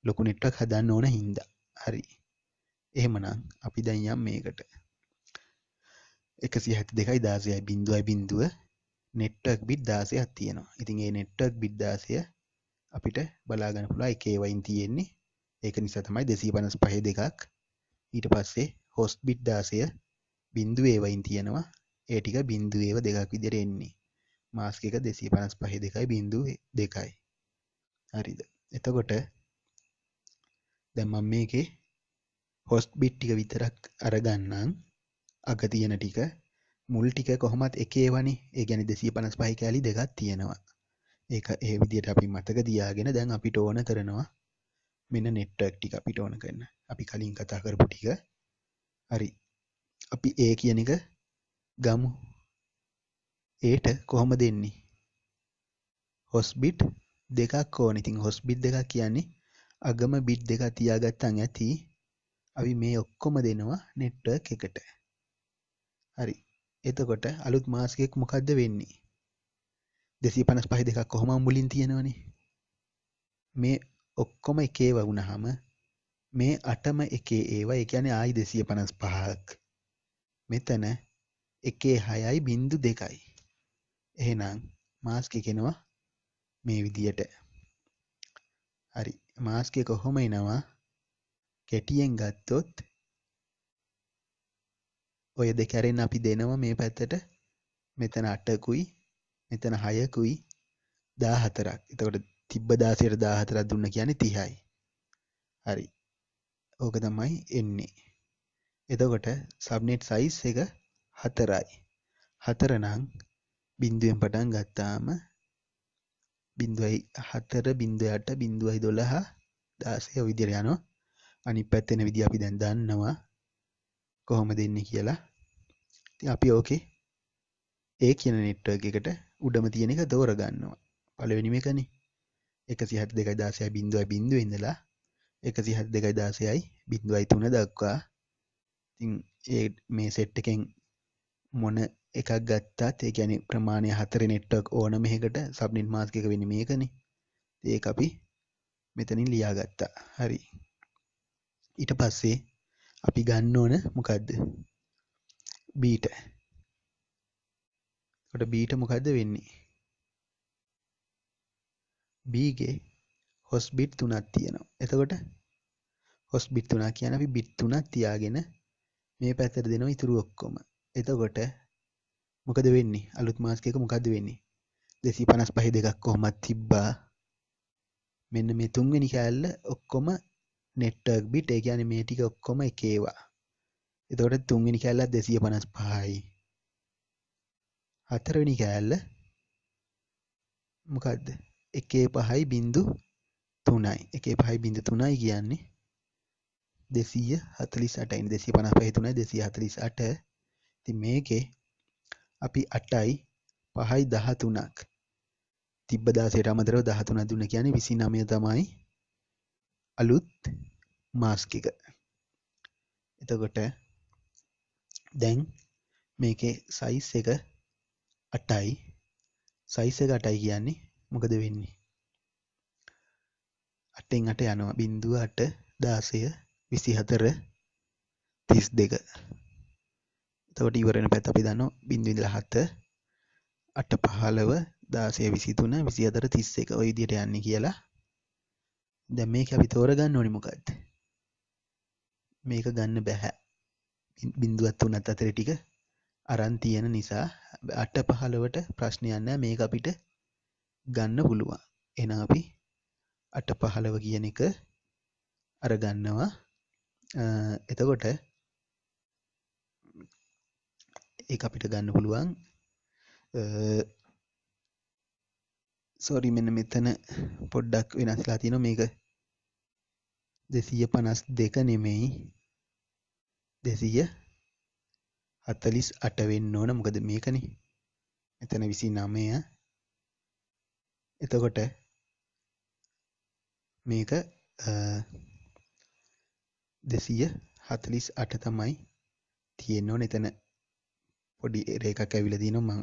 ලොකුනෙට්ටක් හදන්න ඕන හින්දා හරි එහෙමනම් අපි දැන් යම් මේකට එකසි හැට දෙකයි දාසය බිඳුවයි බිඳුව නෙට්ටක් බිත් දාසයක් තියෙනවා ඉතින් ඒ නෙට්ටක් බිද්දාසය අපිට බලාගන්න පුළා එකේවයින් තියෙන්නේ ඒක නිසා තමයි දෙසී පනස් පහේ දෙකක් ඊට පස්සේ හොස් බිට් දාසය බින්දුවේවයින් තියෙනවා ඒ ටික බින්දුවේව දෙකක් විදිර එන්නේ මාස්ක එක දෙසී පනස් පහේ දෙකයි බිඳු දෙකයි හරිද එතකොට දැමම් මේකේ හොස්බිට් ටික විතරක් අරගන්නම් අග තියෙන ටික මුල් ටික කොහොමත් එකේවනි ඒ ගැනි දෙසී පනස් පහි කෑලි දෙකක් තියෙනවා ඒක ඒ විදියට අපි මතක දයාගෙන දැන් අපිට ඕන කරනවා මෙන්න නෙට්ටක් ටික අපිට ඕන කරන්න අපි කලින් කතා කරපු ටික හරි අපි ඒ කියන එක ගමු ඒට කොහොම දෙන්නේ හොස්බිට් දෙකක් ඕන ඉතින් හොස්බිට් දෙකක් කියන්නේ අගම බිට් දෙක තියාගත්තන් ඇති අපි මේ ඔක්කොම දෙනවා නෙට්ටර්ක් එකට හරි එතකොට අලුත් මාසිකෙක් මොකක්ද වෙන්නේ දෙසී පනස් පහි දෙකක් කොහොම මුලින් තියෙනවනේ මේ ඔක්කොම එකේ වුණහම මේ අටම එකේ ඒවා ඒ කියන්නේ ආයි 255ක් මෙතන එකේ 6.2යි එහෙනම් මාස්ක් එකනවා මේ විදියට හරි මාස්ක් එක කොහොම එනවා කැටියෙන් ගත්තොත් ඔය දෙකැරෙන් අපි දෙනවා මේ පැත්තට මෙතන අටකුයි මෙතන හයකුයි දා හතරක් එතකොට තිබ්බ දාසයට දා හතරක් දුන්න කියන්නේ තිහයි හරි ඕක තමයි එන්නේ එතකොට සබ්නෙට් සයිස් එක හතරයි හතරනම් බිින්දුවෙන් පටන් ගත්තාම බිින්දුවයි හතර බිින්දුවයට බිින්දුවයි දොළහා දාසය විදිර යනවා අනි පැත්තෙන විදි අපි දැන් දන්නවා කොහොම දෙන්නේ කියලා ති අපි ඕකේ ඒ කියන නෙට්ටර්ග එකට උඩම තියෙන එක දෝරගන්නවා පලවෙනිම එකන එක සිහත් දෙකයි දාසය බින්දුව බිඳුව ඉඳලා එක සිහත් දෙකයි දාසයයි බිඳුවයි තුන දක්වා තින් ඒ මේ සෙට් එකෙන් මොන එකක් ගත්තාත් ඒ ගැන ප්‍රමාණය හතර නෙට්ටක් ඕන මෙහකට සබ්නින් මාස්කක වෙන මේකන ඒ අපි මෙතනින් ලියාගත්තා හරි ඊට පස්සේ අපි ගන්න ඕන මොකක්ද බීට කොට බීට මොකක්ද වෙන්නේ බීගේ හොස් බිට් තුනක් තියෙනවා එතකොට හොස් බිත් තුනා කියන අපි බිත් තුනක් තියාගෙන මේ පැත්තට දෙනවා ඉතුරු ඔක්කොම එතකොට මොකද වෙන්නේ අලුත් මාස්කයක මොකද වෙන්නේ දෙසී පනස් පහි දෙකක් කොහොමත් තිබ්බා මෙන්න මේ තුන්වෙනි කෑල්ල ඔක්කොම නෙට්ටර්ක් බිට් ඒ කියන්නේ මේ ටික ඔක්කොම එකේවා. එතකොට තුන්වෙනි කෑල්ලත් 255යි. හතරවෙනි කෑල්ල මොකද්ද? 1.5.3යි. 1.5.3යි කියන්නේ 248යි. 255යි 3යි 248. ඉතින් මේකේ අපි 8යි 5යි 13ක් තිබ්බ 16ට අමතරව 13 දුන්න කියන්නේ 29 තමයි අලුත් මාස්ක එක. එතකොට දැන් මේකේ සයිස් එක 8යි. සයිස් එක 8යි කියන්නේ මොකද වෙන්නේ? 8න් 8 යනවා 08 16 24 32. එතකොට ඉවර වෙන පැත්ත අපි දන්නවා 0 ඉඳලා 7 8 15 16 23 24 31 ඔය විදිහට යන්නේ කියලා දැන් මේක අපි තෝරගන්න ඕනි මොකද්ද මේක ගන්න බැහැ බිඳුවත් තුනත් අතර ටික අරන් තියෙන නිසා අට පහළවට ප්‍රශ්නයක් නැහැ මේක අපිට ගන්න පුළුවන් එහෙනම් අපි අට පහළව කියන එක අරගන්නවා එතකොට ඒක අපිට ගන්න පුළුවන් සොරි මෙන මෙතන පොඩ්ඩක් වෙනස්ලා තියෙන මේක දෙසීය පනස් දෙක නෙමෙයි දෙසීය හතලිස් අටවෙන්න ඕන මොකද මේකන එතන විසි නමය එතකොට මේක දෙසීය හතලිස් අට තමයි තියෙන්න්නෝ එතන පොඩි එරේ එකක් ඇවිලදී නො මං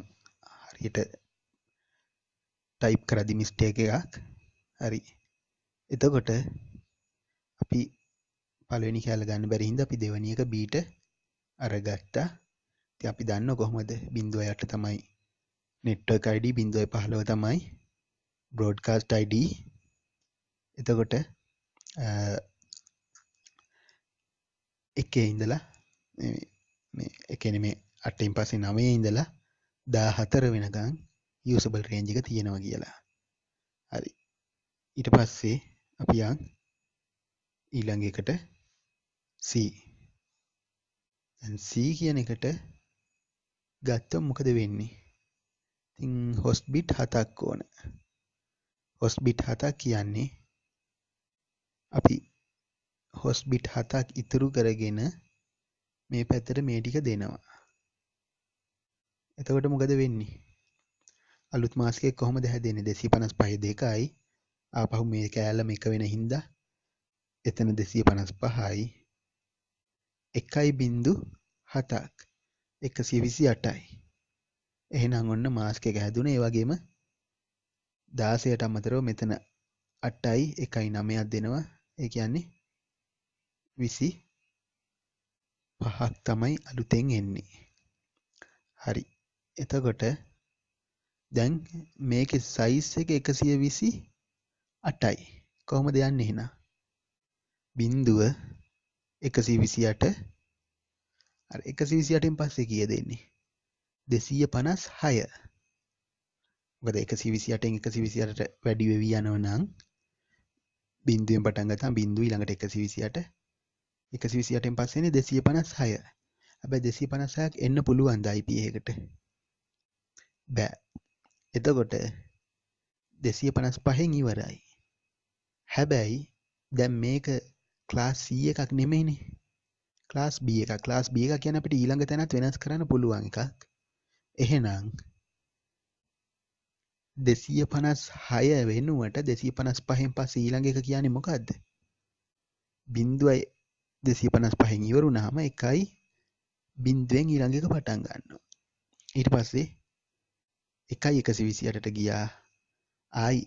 හරියට ටයිප් කරදි මිස්ටේක එකක් හරි එතකොට අපි පලනි කෑල ගන්න බැරිහිද අපි දෙවනියක බීට අරගත්තා ති අපි දන්න කොහොමද බින්දුව යට තමයි නෙට්ටෝ අයිඩ බින්දුවයි පහලව තමයි බ්‍රෝඩ්කාස්ට අයිඩ එතකොට එකේ ඉඳලා එකන මේ අටෙන් පසේ නමේ ඉඳලා දා හතර වෙනකං යසබල් රේන්ජික තියෙනවා කියලා හරි ඊට පස්සේ අපි යන් ඊළඟ එකට C දැන් C කියන එකට ගත්තොත් මොකද වෙන්නේ ඉතින් හොස්ට් බිට් හතක් ඕන හොස්ට් බිට් හතක් කියන්නේ අපි හොස්ට් බිට් හතක් ඉතුරු කරගෙන මේ පැත්තට මේ ටික දෙනවා එතකොට මොකද වෙන්නේ අලුත් මාස්කෙක් කොහොම දැහැදෙන දෙසී පනස් පහි දෙකයි ආපහු මේ කෑල්ලම එක වෙන හින්ද එතන දෙසී පනස් පහයි එකයි බින්දු හතක් එකසි විසි අටයි එහෙනම් ඔන්න මාස්කෙක හැදුන ඒ වගේම දාසයට අමතරව මෙතන අටයි එකයි නමයක් දෙනවා ඒ කියන්නේ විසි පහක් තමයි අලුතෙන් එන්නේ හරි එතකොට දැන් මේකෙ සයිස් එක එකසිය විසි අටයි කොහොම දෙයන්න එහෙනම් බින්දුව එකසි විසියට එකසි විසියටෙන් පස්සේ කිය දෙන්නේ දෙසීය පනස් හය ගද එකසි විසියටෙන් එකසි විසියට වැඩිවෙවී යනවනං බින්දුවෙන් පටන්ගතම් බින්දුව ළඟට එකසි විසියට එකසි විසියටෙන් පස්සෙන දෙසීය පනස් හය ඇබැ දෙසී පනසයක් එන්න පුළුවන් දයිපියකට බෑ එතකොට දෙසිය පනස් පහෙන් ඉවරයි හැබැයි දැම් මේක ක්ලාස් සීය එකක් නෙමෙයිනේ ලාස් බිය එක ලාස් බිය එක කියන අපට ඊළඟ තැනත් වෙනස් කරන්න පුළුවන් එකක් එහෙනම් දෙසීය පනස් හය වෙනුවට දෙසී පනස් පහෙන් පස් ඊළඟ එක කියන්නේ මොකක්ද බින්දුවයි දෙසී පනස් පහෙන් ඉවරුනාම එකයි බින්දුවෙන් ඊළඟ එක පටන් ගන්නවා ඊට පස්සේ එකයි එකසි විසි අටට ගියා ආයි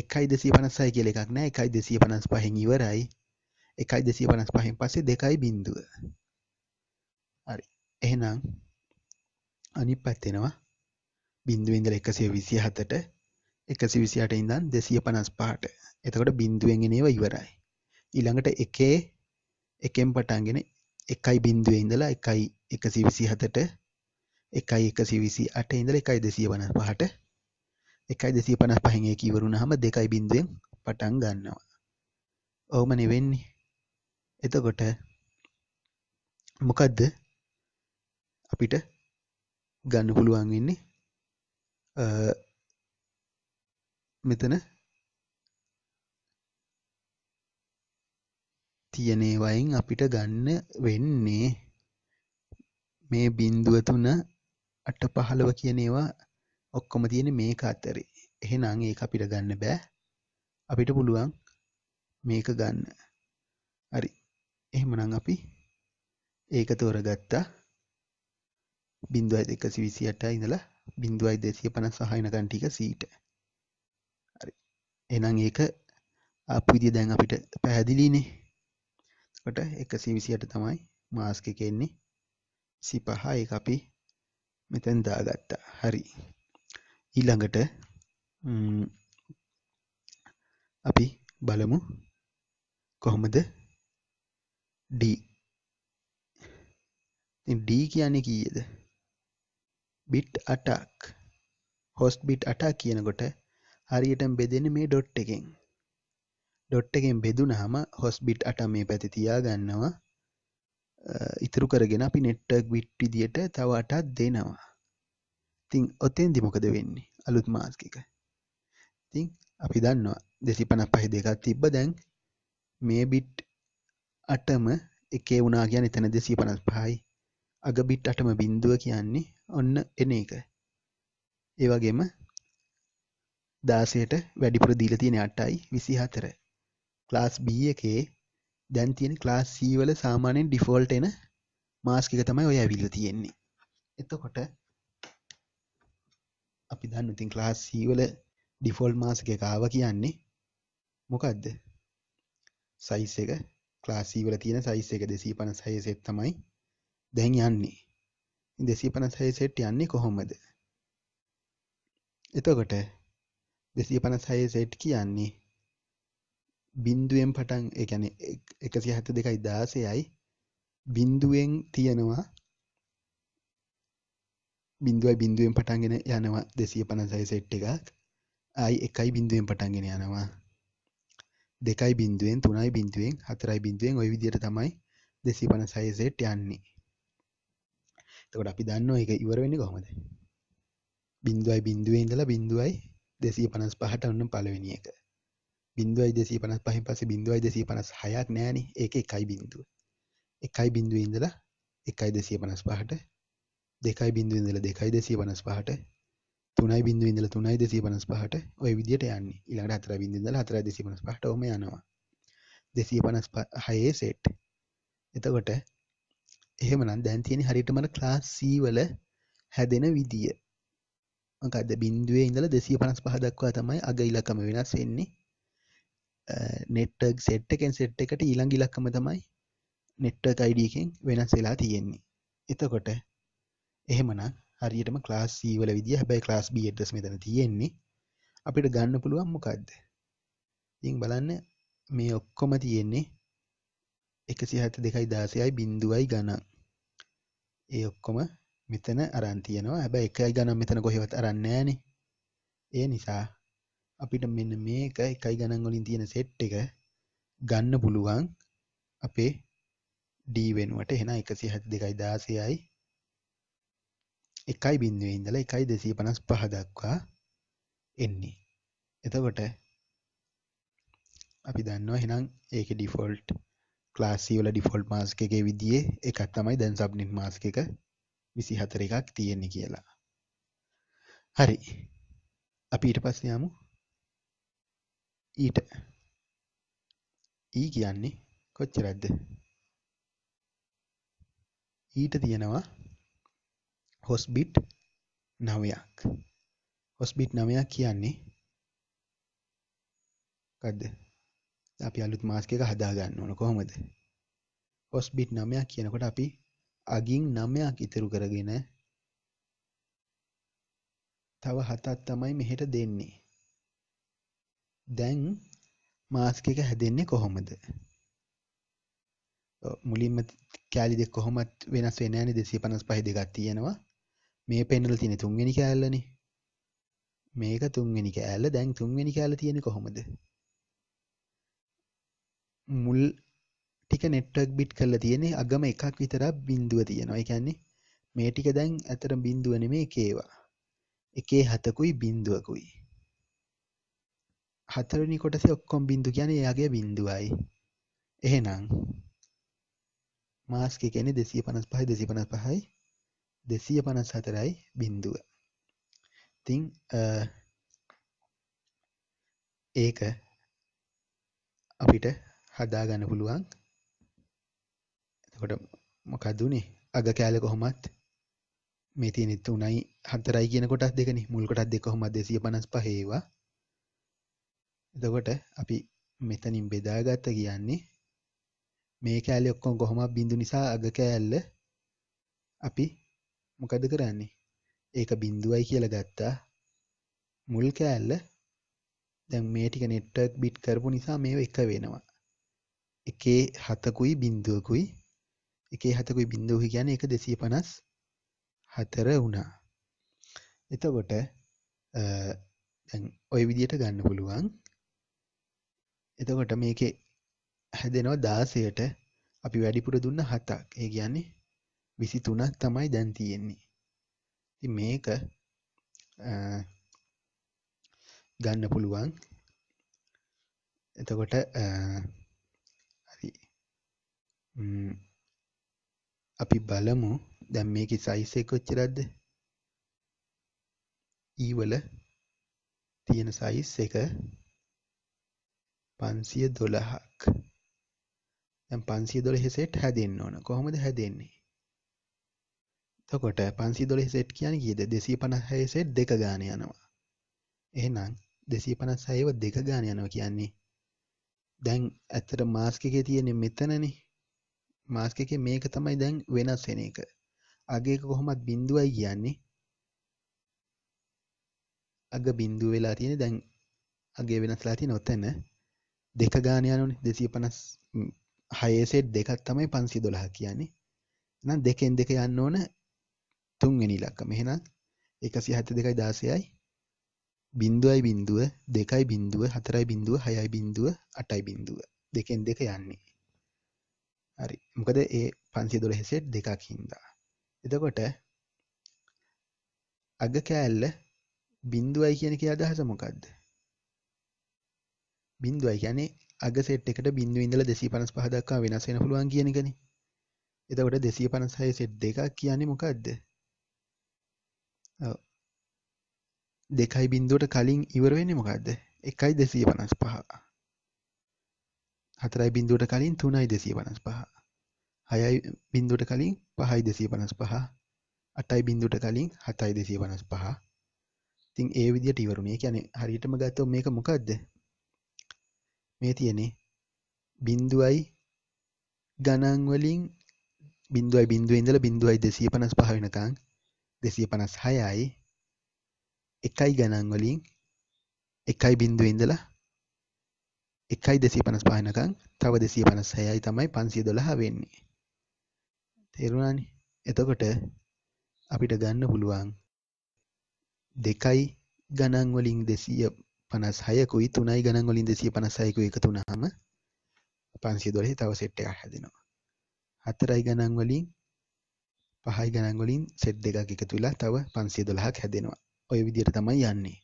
එකයි දෙසිය පනස්සයි කියල එකක් නෑ එකයි දෙසිය පනස් පහෙන් ඉවරයි එකයි දෙසිය පනස් පහෙන් පස්සේ දෙකයි බින්දුව හරි එහෙනම් අනි පැත්තෙනවා බින්දුවෙන්දල එකසිය විසිය හතට එකසි විසියට ඉඳන් දෙසිය පනස් පාට එතකොට බින්දුවෙන්ගෙනව ඉවරයි ඊළඟට එකේ එකෙන් පටන්ගෙන එකයි බින්දුවෙන්දලා එකයි එකසි විසි හතට එකයි එකසි විසි අට ඉඳල එකයි දෙසිය වන පහට එකයි දෙසී පනස් පහගේ කීවරුණ හම දෙකයි බින්දුවෙන් පටන් ගන්නවා ඔවුම නෙවෙන්නේ එතකොට මොකදද අපිට ගන්න පුළුවන් වෙන්නේ මෙතන තියනේවයින් අපිට ගන්න වෙන්නේ මේ බින්දුව තුන අට පහළව කියන ඒවා ඔක්කොම තියෙන මේක අතරේ. එහෙනම් ඒක අපිට ගන්න බෑ. අපිට පුළුවන් මේක ගන්න. හරි. එහෙමනම් අපි ඒක තෝරගත්තා. 0.128 ඉඳලා 0.256 වෙනකන් ටික සීට. හරි. එහෙනම් ඒක ආපු විදිය දැන් අපිට පැහැදිලිනේ. එතකොට 128 තමයි මාස්ක් එකේ ඉන්නේ. 25 ඒක අපි මෙතැන් දාගත්තා හරි ඊළඟට අපි බලමු කොහොමද D D කියන්නේ කීයද බිට් 8ක් හොස්ට් බිට් 8ක් කියනකොට හරියටම බෙදෙන්නේ මේ ඩොට් එකෙන් ඩොට් එකෙන් බෙදුනහම හොස්ට් බිට් 8 මේ පැත්තේ තියාගන්නවා ඉතුරු කරගෙන අපි නෙට්ටක් විට්ටි දිට තවටත් දෙනවා තිං ඔතෙන් දිමොකද වෙන්නේ අලුත් මාස්කික තිං අපි දන්නවා දෙසි පනක් පහි දෙකක් තිබ්බ දැන් මේ බිට් අටම එකේ වුණා කියන එතන දෙසී පනස් පහයි අග බිට් අටම බින්දුව කියන්නේ ඔන්න එන එක ඒවගේම දාසයට වැඩිපුර දීල තියෙන අටයි විසි හතර ලාස් බ එකේ දැන් තියෙන ක්ලාස් C වල සාමාන්‍යයෙන් ඩිෆෝල්ට් එන මාස්ක් එක තමයි ඔය ඇවිල්ලා තියෙන්නේ. එතකොට අපි දන්න ඉතින් ක්ලාස් C වල ඩිෆෝල්ට් මාස්ක් එක ආවා කියන්නේ මොකද්ද? size එක ක්ලාස් C වල තියෙන size එක 256 set තමයි දැන් යන්නේ. 256 set යන්නේ කොහොමද? එතකොට 256 set කියන්නේ බින්දුවෙන් පටන් එකැන එකසි හැත දෙකයි දාසයයි බින්දුවෙන් තියෙනවා බින්දුවයි බින්දුවෙන් පටන්ගෙන යනවා දෙසිය පණසයි සෙට් එකක් අයි එකයි බින්දුවෙන් පටන්ගෙන යනවා දෙකයි බින්දුවෙන් තුනයි බින්දුවෙන් හතරයි බින්දුවෙන් ඔය විදියට තමයි දෙසී පණසයි සෙට් යන්නේ එතකොට අපි දන්නවා ඒක ඉවර වෙන්නේ කොහොමද බින්දුවයි බින්දුවේ ඉඳලා බින්දුවයි දෙසී පනස් පහට ඔන්න පළවෙනි එක බින්දුවයි දෙසී පනස් පහින් පස බින්දුවයි දෙසී පනස් හයක් නෑන ඒක එකයි බින්දුව එකයි බින්දුව ඉඳලා එකයි දෙසී පනස් පහට දෙකයි බින්දුව ඉඳල දෙකයි දෙසී පනස් පහට තුනයි බින්දුව ඉඳල තුනයි දෙසී පනස් පහට ඔය විදිට යන්න ඉළඟට අතර බිඳඳල අතර දෙසී පනස් පහට ෝම යනවා දෙසී පනස් හයේ සෙට් එතකොට එහෙමනම් දැන්තියෙන හරිටමට ක්ලාස්සීවල හැදෙන විදිිය මකද බින්දුවේ ඉඳල දෙසී පනස් පහදක්වා තමයි අග ඉලකම වෙනස් වෙන්නේ නෙට්ටර්ක් සෙට් එකෙන් සෙට් එකට ඊළඟ ඉලක්කම තමයි නෙට්ටර්ක් ID එකෙන් වෙනස් වෙලා තියෙන්නේ. එතකොට එහෙමනම් හරියටම ක්ලාස් C වල විදිය හැබැයි ක්ලාස් B address මෙතන තියෙන්නේ. අපිට ගන්න පුළුවන් මොකද්ද? ඉතින් බලන්න මේ ඔක්කොම තියෙන්නේ 172.16යි ගණන්. ඒ ඔක්කොම මෙතන අරන් තියෙනවා. හැබැයි 1යි ගණන් මෙතන කොහෙවත් අරන් නැහනේ. ඒ නිසා අපිට මෙන්න මේක එකයි ගණන් වලින් තියෙන සෙට් එක ගන්න පුළුවන් අපේ D වෙනුවට එහෙනම් 172යි 16යි 1 බිඳුවේ ඉඳලා 1 255 දක්වා එන්නේ. එතකොට අපි දන්නවා එහෙනම් ඒකේ ඩිෆෝල්ට් ක්ලාස් C වල ඩිෆෝල්ට් මාස්ක් එකේ විදිහේ එකක් තමයි දැන් සබ්නිට් මාස්ක් එක 24 එකක් තියෙන්නේ කියලා. හරි. අපි ඊට පස්සේ යමු ඊට. E කියන්නේ කොච්චරක්ද? ඊට තියෙනවා හොස් බිට් 9ක්. හොස් බිට් 9ක් කියන්නේ මොකද්ද? අපි අලුත් මාස්ක් එක හදා ගන්න ඕන කොහොමද? හොස් බිට් 9ක් කියනකොට අපි අගින් 9ක් ඉතුරු කරගෙන තව හතක් තමයි මෙහෙට දෙන්නේ. දැන් මාස්ක් එක හැදෙන්නේ කොහොමද? මුලින්ම කෑලි දෙක කොහොමත් වෙනස් වෙන්නේ නැහනේ 255 දෙකක් තියෙනවා. මේ පෙන්නලා තියෙන තුන්වෙනි කෑල්ලනේ. මේක තුන්වෙනි කෑල්ල. දැන් තුන්වෙනි කෑල්ල තියෙන්නේ කොහොමද? මුල් ටික network bit කරලා තියෙන්නේ අගම එකක් විතරක් බිඳුව තියෙනවා. ඒ කියන්නේ මේ ටික දැන් ඇතර බිඳුව නෙමෙයි ඒකේවා. එකේ හතකුයි බිඳුවකුයි. හතරවෙනි කොටසේ ඔක්කොම බින්දු කියන්නේ එයාගේ බින්දුවයි. එහෙනම් මාස්ක කියන්නේ 255 255යි 254යි බින්දුව. ඉතින් ඒක අපිට හදා ගන්න පුළුවන්. එතකොට මොකක්ද උනේ? අග කැලේ කොහොමත් මේ තියෙන 3යි 4යි කියන කොටස් දෙකනේ. මුල් කොටස් දෙක කොහොමද 255 ඒවා. එතකොට අපි මෙතනින් බෙදාගත්ත කියන්නේ මේ කෑල්ල ඔක්කොම කොහොමද බිඳු නිසා අග කෑල්ල අපි මොකද කරන්නේ? ඒක බිඳුවයි කියලා ගත්තා. මුල් කෑල්ල දැන් මේ ටික network bit කරපු නිසා මේව එක වෙනවා. එකේ 7කුයි බිඳුවකුයි එකේ 7කුයි බිඳුවකුයි කියන්නේ ඒක 254 වුණා. එතකොට දැන් ওই විදිහට ගන්න පුළුවන්. එතකොට මේකේ හැදෙනවා 16ට අපි වැඩිපුර දුන්න 7ක්. ඒ කියන්නේ 23ක් තමයි දැන් තියෙන්නේ. ඉතින් මේක ගන්න පුළුවන්. එතකොට හරි අපි බලමු දැන් මේකේ size එක කොච්චරද? E වල තියෙන size එක පන්සිය දොළහක් දැන් පන්සිය දොළහ සෙට් හැදෙන්න ඕන කොහොමද හැදෙන්නේ එතකොට පන්සිය දොළහ සෙට් කියන්නේ කීයද දෙසී පනහය සෙට් දෙක ගාන යනවා එහෙනම් දෙසී පනස් සයව දෙක ගාන යනවා කියන්නේ දැන් ඇත්තට මාස්ක එකේ තියෙන්නේ මෙතනනේ මාස්ක එකේ මේක තමයි දැන් වෙනස් වෙන එක අගේක කොහොමත් බිඳුවයි කියන්නේ අග බින්දු වෙලා තියෙන දැන් අගේ වෙනස්ලා තියෙන ඔතන දෙක ගාන යනුනේ දෙසිය පනස් හයසෙට් දෙකක් තමයි පන්සි දොළහ කියන්නේ නම් දෙකෙන් දෙක යන්න ඕන තුන්වෙනි ඉලක්ක මෙහෙනම් එකසි හත දෙකයි දාසයයි බින්දුවයි බින්දුව දෙකයි බින්දුව හතරයි බින්දුව හයයි බින්දුව අටයි බින්දුව දෙකෙන් දෙක යන්නේ හරි මොකද ඒ පන්සිය දොළහෙසෙට් දෙකක් හින්දා එතකොට අග කෑල්ල බින්දුවයි කියන කිය අදහස මොකක්ද බින්දුවයි කියන්නේ අග සෙට් එකට බින්දුව ඉඳලා 255 දක්වා වෙනස් වෙන්න පුළුවන් කියන එකනේ. එතකොට 256 සෙට් එක කියන්නේ මොකද්ද? ඔව්. 2.0ට කලින් ඉවර වෙන්නේ මොකද්ද? 1.255. 4.0ට කලින් 3.255. 6.0ට කලින් 5.255. 8.0ට කලින් 7.255. ඉතින් ඒ විදිහට ඉවරුනේ. කියන්නේ හරියටම ගත්තොත් මේක මොකද්ද? මේ තියෙන්නේ බින්දුවයි ගණන් වලින් බින්දුවයි බින්දුවේ ඉඳලා බින්දුවයි 255 වෙනකන් 256යි එකයි ගණන් වලින් එකයි බින්දුවේ ඉඳලා එකයි දෙසී පනස් පානකං තව දෙසී පනස් හැයයි තමයි පන්සිය දොළහ වෙන්නේ තේරුණනි එතකොට අපිට ගන්න පුළුවන් දෙකයි ගණන්වලින් දෙසීය පනස් හයකුයි තුනයි ගණන් වලින් දෙසිය පනසයකු එකතු වුණාම පන්සිය දොළහි තව සෙට් එකක් හැදෙනවා හතරයි ගණන් වලින් පහයි ගණන් වලින් සෙට් දෙකක් එකතු වෙලා තව 512ක් හැදෙනවා ඔය විදිහට තමයි යන්නේ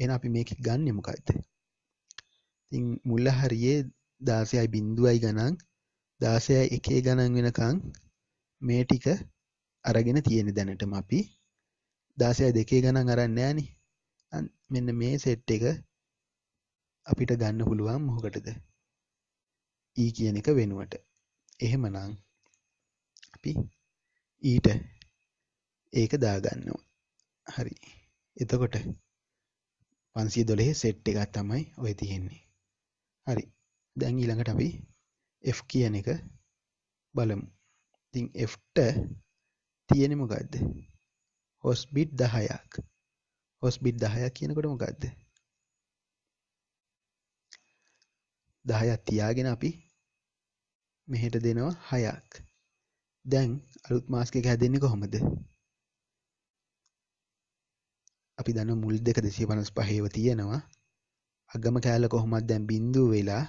එහෙනම් අපි මේක ගන්නෙ මොකද්ද ඉතින් මුල හරියේ 16යි බිඳුවයි ගණන් 16යි එකේ ගණන් වෙනකන් මේ ටික අරගෙන තියෙන දැනටම අපි 16යි දෙකේ ගණන් අරන් නෑනේ මෙන්න මේ සෙට් එක අපිට ගන්න පුළුවන් මොහොකටද ඊ e කියන එක වෙනුවට එහෙමනම් අපි ඊට e ඒක දාගන්නවා හරි එතකොට පන්සිය දොළෙහි සෙට් එකක් තමයි ඔය තියෙන්නේ හරි දැන් ඊළඟට අපි F කියන එක බලමු තින් Fට තියෙන මොකක්ද හොස්බිට් දහයක් ඔස්බිට් දහය කියනකොට මොකක්ද දහයක් තියාගෙන අපි මෙහෙට දෙනවා හයක් දැන් අලුත් මාස්ක එක හැදෙන්නේ කොහොමද අපි දන්න මුල් දෙක දෙසිය පනස් පහේව තියෙනවා අගම කෑල්ල කොහොමත් දැන් බින්දුව වෙලා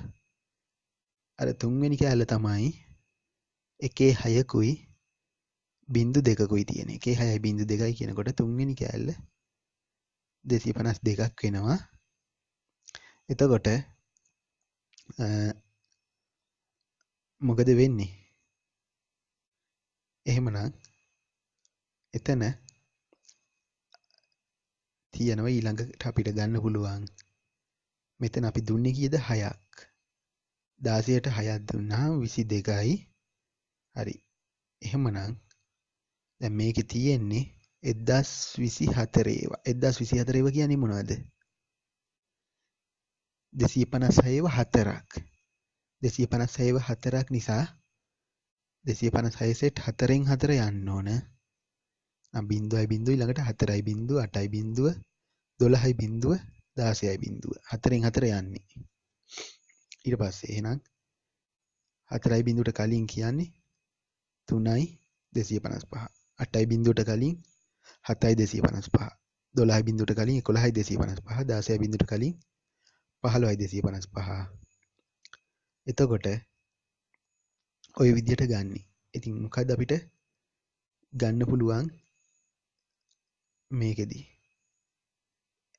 අර තුන්වෙනි කෑල්ල තමයි එකේ හයකුයි බින්දු දෙකකුයි තියෙන එකේ හයයි බින්දු දෙකයි කියනකොට තුන්වෙනි කෑල්ල දෙසී පනස් දෙකක් වෙනවා එතකොට මොකද වෙන්නේ එහෙමනම් එතන තියෙනව ඊළඟට අපිට ගන්න පුළුවන් මෙතන අපි දුන්නේ කියද හයක් දාසයට හයක් දුන්නා විසි දෙකයි හරි එහෙමනම් දැ මේක තියෙන්නේ එදස් විසි හතරේවා එදස් විසි හතරේව කියන්නේ මොනවද දෙසී පනස් හයව හතරක් දෙසී පනස් හයව හතරක් නිසා දෙසී පනස් හයසෙට් හතරෙන් හතර යන්න ඕන බින්දුවයි බින්දුවයි ළඟට හතරයි බින්දුව අටයි බින්දුව දොළහයි බින්දුව දාසයයි බින්දුව හතරෙන් හතර යන්නේ ඊට පස්සේ එහෙනම් හතරයි බින්දුවට කලින් කියන්නේ තුනයි දෙසී පනස් පහ අටයි බින්දුවට කලින් හතයි දෙසී පනස් පහ දොලායි බිඳුට කලින් කොළහයි දෙසී පනස් පහ දාසය බිඳුට කලින් පහළොයි දෙසී පනස් පහ එතකොට ඔය විදියට ගන්න ඉතින් මොකද අපිට ගන්න පුළුවන් මේකෙදී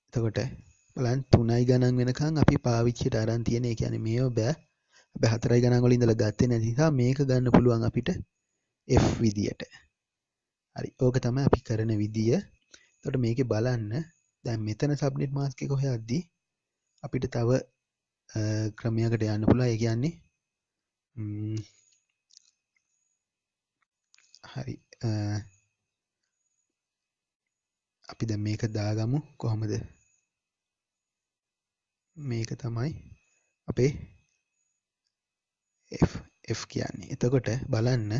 එතකොට බලන් තුනයි ගණන් වෙනකං අපි පාවිච්චිට අරන් තියෙන කියන මේ බෑ බැහතරයි ගණන්ගොලින්දල ගත්තේ නැතිසා මේක ගන්න පුළුවන් අපිට F විදියට හරි ඕක තම අපි කරන විදිිය තොට මේක බලන්න දැ මෙතන සබ්නෙට් මාස්ක කොහයද්දී අපිට තව ක්‍රමයකට යන්න පුලා ඒ කියන්නේ හරි අපි දැ මේක දාගමු කොහොමද මේක තමයි අපේ F කියන්නේ එතකොට බලන්න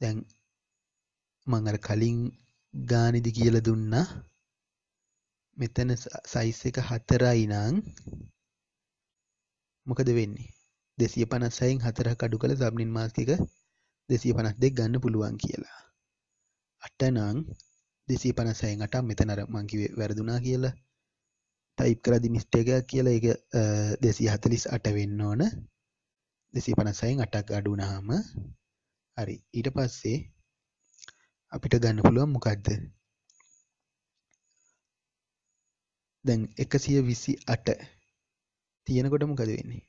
දැන් මං අර කලින් ගානෙදි කියලා දුන්නා මෙතන සයිස් එක 4යි නම් මොකද වෙන්නේ 256න් 4ක් අඩු කළ සබ් නිර්මාස්ක එක 252 ගන්න පුළුවන් කියලා 8 නම් 256න් 8ක් මෙතන අර මං කිව්වේ වැරදුනා කියලා ටයිප් කරද්දි මිස්ටේක් එකක් කියලා ඒක 248 වෙන්න ඕන 256න් 8ක් අඩු වුනහම හරි ඊට පස්සේ අපිට ගන්න පුළුවන් මොකක්ද? දැන් 128 තියෙනකොට මොකද වෙන්නේ?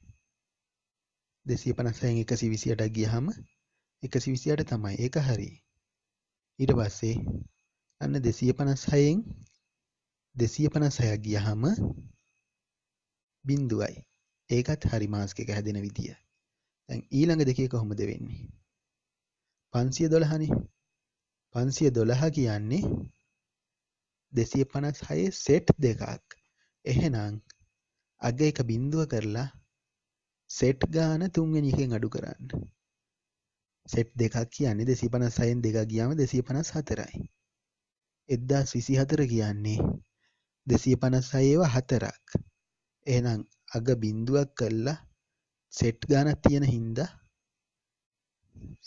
256න් 128ක් ගියහම 128 තමයි. ඒක හරි. ඊට පස්සේ අන්න 256න් 256ක් ගියහම බිඳුවයි. ඒකත් හරි මාස්ක් එක හැදෙන විදිය. දැන් ඊළඟ දෙකේ කොහොමද වෙන්නේ? 512 නේ. පන්සිය දොළහ කියන්නේ දෙසිය පනස් හයේ සෙට් දෙකක් එහෙනම් අග එක බින්දුව කරලා සෙට් ගාන තුන්ගෙනකෙන් අඩු කරන්න සෙට් දෙකක් කියන්නේ දෙසී පනස් සයෙන් දෙක ගියාම දෙසී පනස් හතරයි එද්දා විසි හතර කියන්නේ දෙසී පනස් සයේව හතරක් එහනම් අග බින්දුවක් කල්ලා සෙට් ගානක් තියෙන හින්දා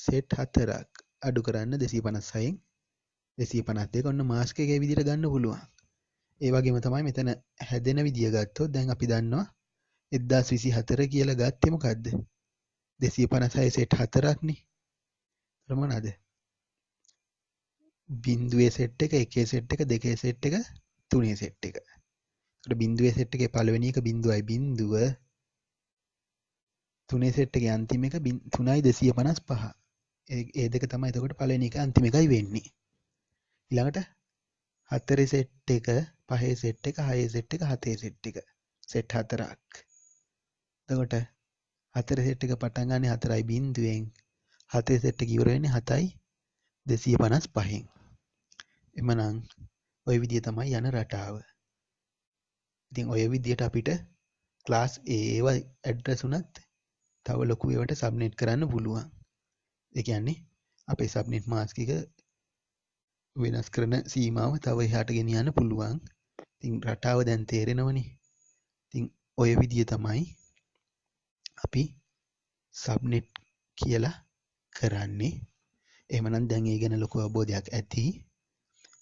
සෙට් හතරක් අඩු කරන්න දෙසී පනස්සයෙන් දෙසී පනත්තේ කොන්න මාස්ක එක විදිර ගන්න පුළුවන් ඒවගේම තමයි මෙතන හැදෙන විදිියගත්තෝ දැන් අපි දන්නවා එද්දාස් විසි හතර කියලා ගත්තෙම කද්ද දෙසී පනසයි සෙට් හතරක්නි ්‍රමණද බින්දුවේ සෙට් එක එකේ සෙට් එක දෙකේ සෙට් එක තුනේ සෙට් එක බින්දුවේ සෙට් එක පලවෙනි එක බින්දුවයි බින්දුව තුනේ සෙට් එක අන්තිම එක තුනයි දෙසිය පනස් පහ ඒ දෙක තමයි එතකොට පලන එක අන්තිම එකයි වෙන්නේ ඉළඟට හතර සෙට් එක පහේ සෙට් එක හය සෙට් එක හතේ සෙට් එක සෙට් හතරක් දකොට හතර සෙට් එක පටන්ගන්න හතරයි බින්දුවෙන් හතේ සෙට් කිවරෙන්නේ හතයි දෙසිය පනස් පහෙන් එමනං ඔය විදිිය තමයි යන රටාව ඉතින් ඔය විදියට අපිට ක්ලාස් ඒවා ඇඩ්ඩසුනත් තව ලොකු ඒවට සබ්නෙට් කරන්න පුළුවන් එකන්නේ අපේ සබ්නෙට් මාස්කික වෙනස් කරන සීමාව තව එහාට ගෙනියන්න පුළුවන් තින් රටාව දැන් තේරෙනවනි තින් ඔය විදිය තමයි අපි සබ්නෙට් කියලා කරන්නේ එමනම් දැන් ඒ ගැන ලොකු අබෝධයක් ඇති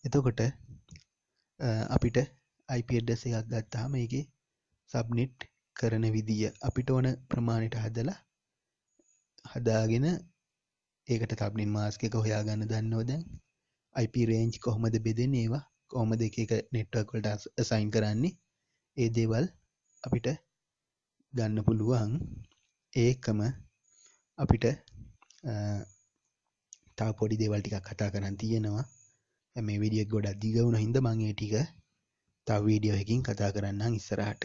එතකොට අපිට අයිපඩස එකක් ගත්තාම එක සබ්නෙට් කරන විදිිය අපිට ඕන ප්‍රමාණයට හදලා හදාගෙන ඒකට තබ්ලින් මාස්කක හොයාගන්න දන්නවද IP රේන්ජ් කොහොමද බෙදෙන ඒවා කොහොම දෙක එක නෙට්වර්කොට සයින් කරන්නේ ඒ දේවල් අපිට ගන්න පුළුවන් ඒකම අපිට තා පොඩි දේවල් ටිකක් කතා කරන්න තියෙනවා මේ විඩියක් ගොඩක් දිගවුණ හිද මංගේ ටික තව වීඩියෝ එකින් කතා කරන්න ඉස්සරහට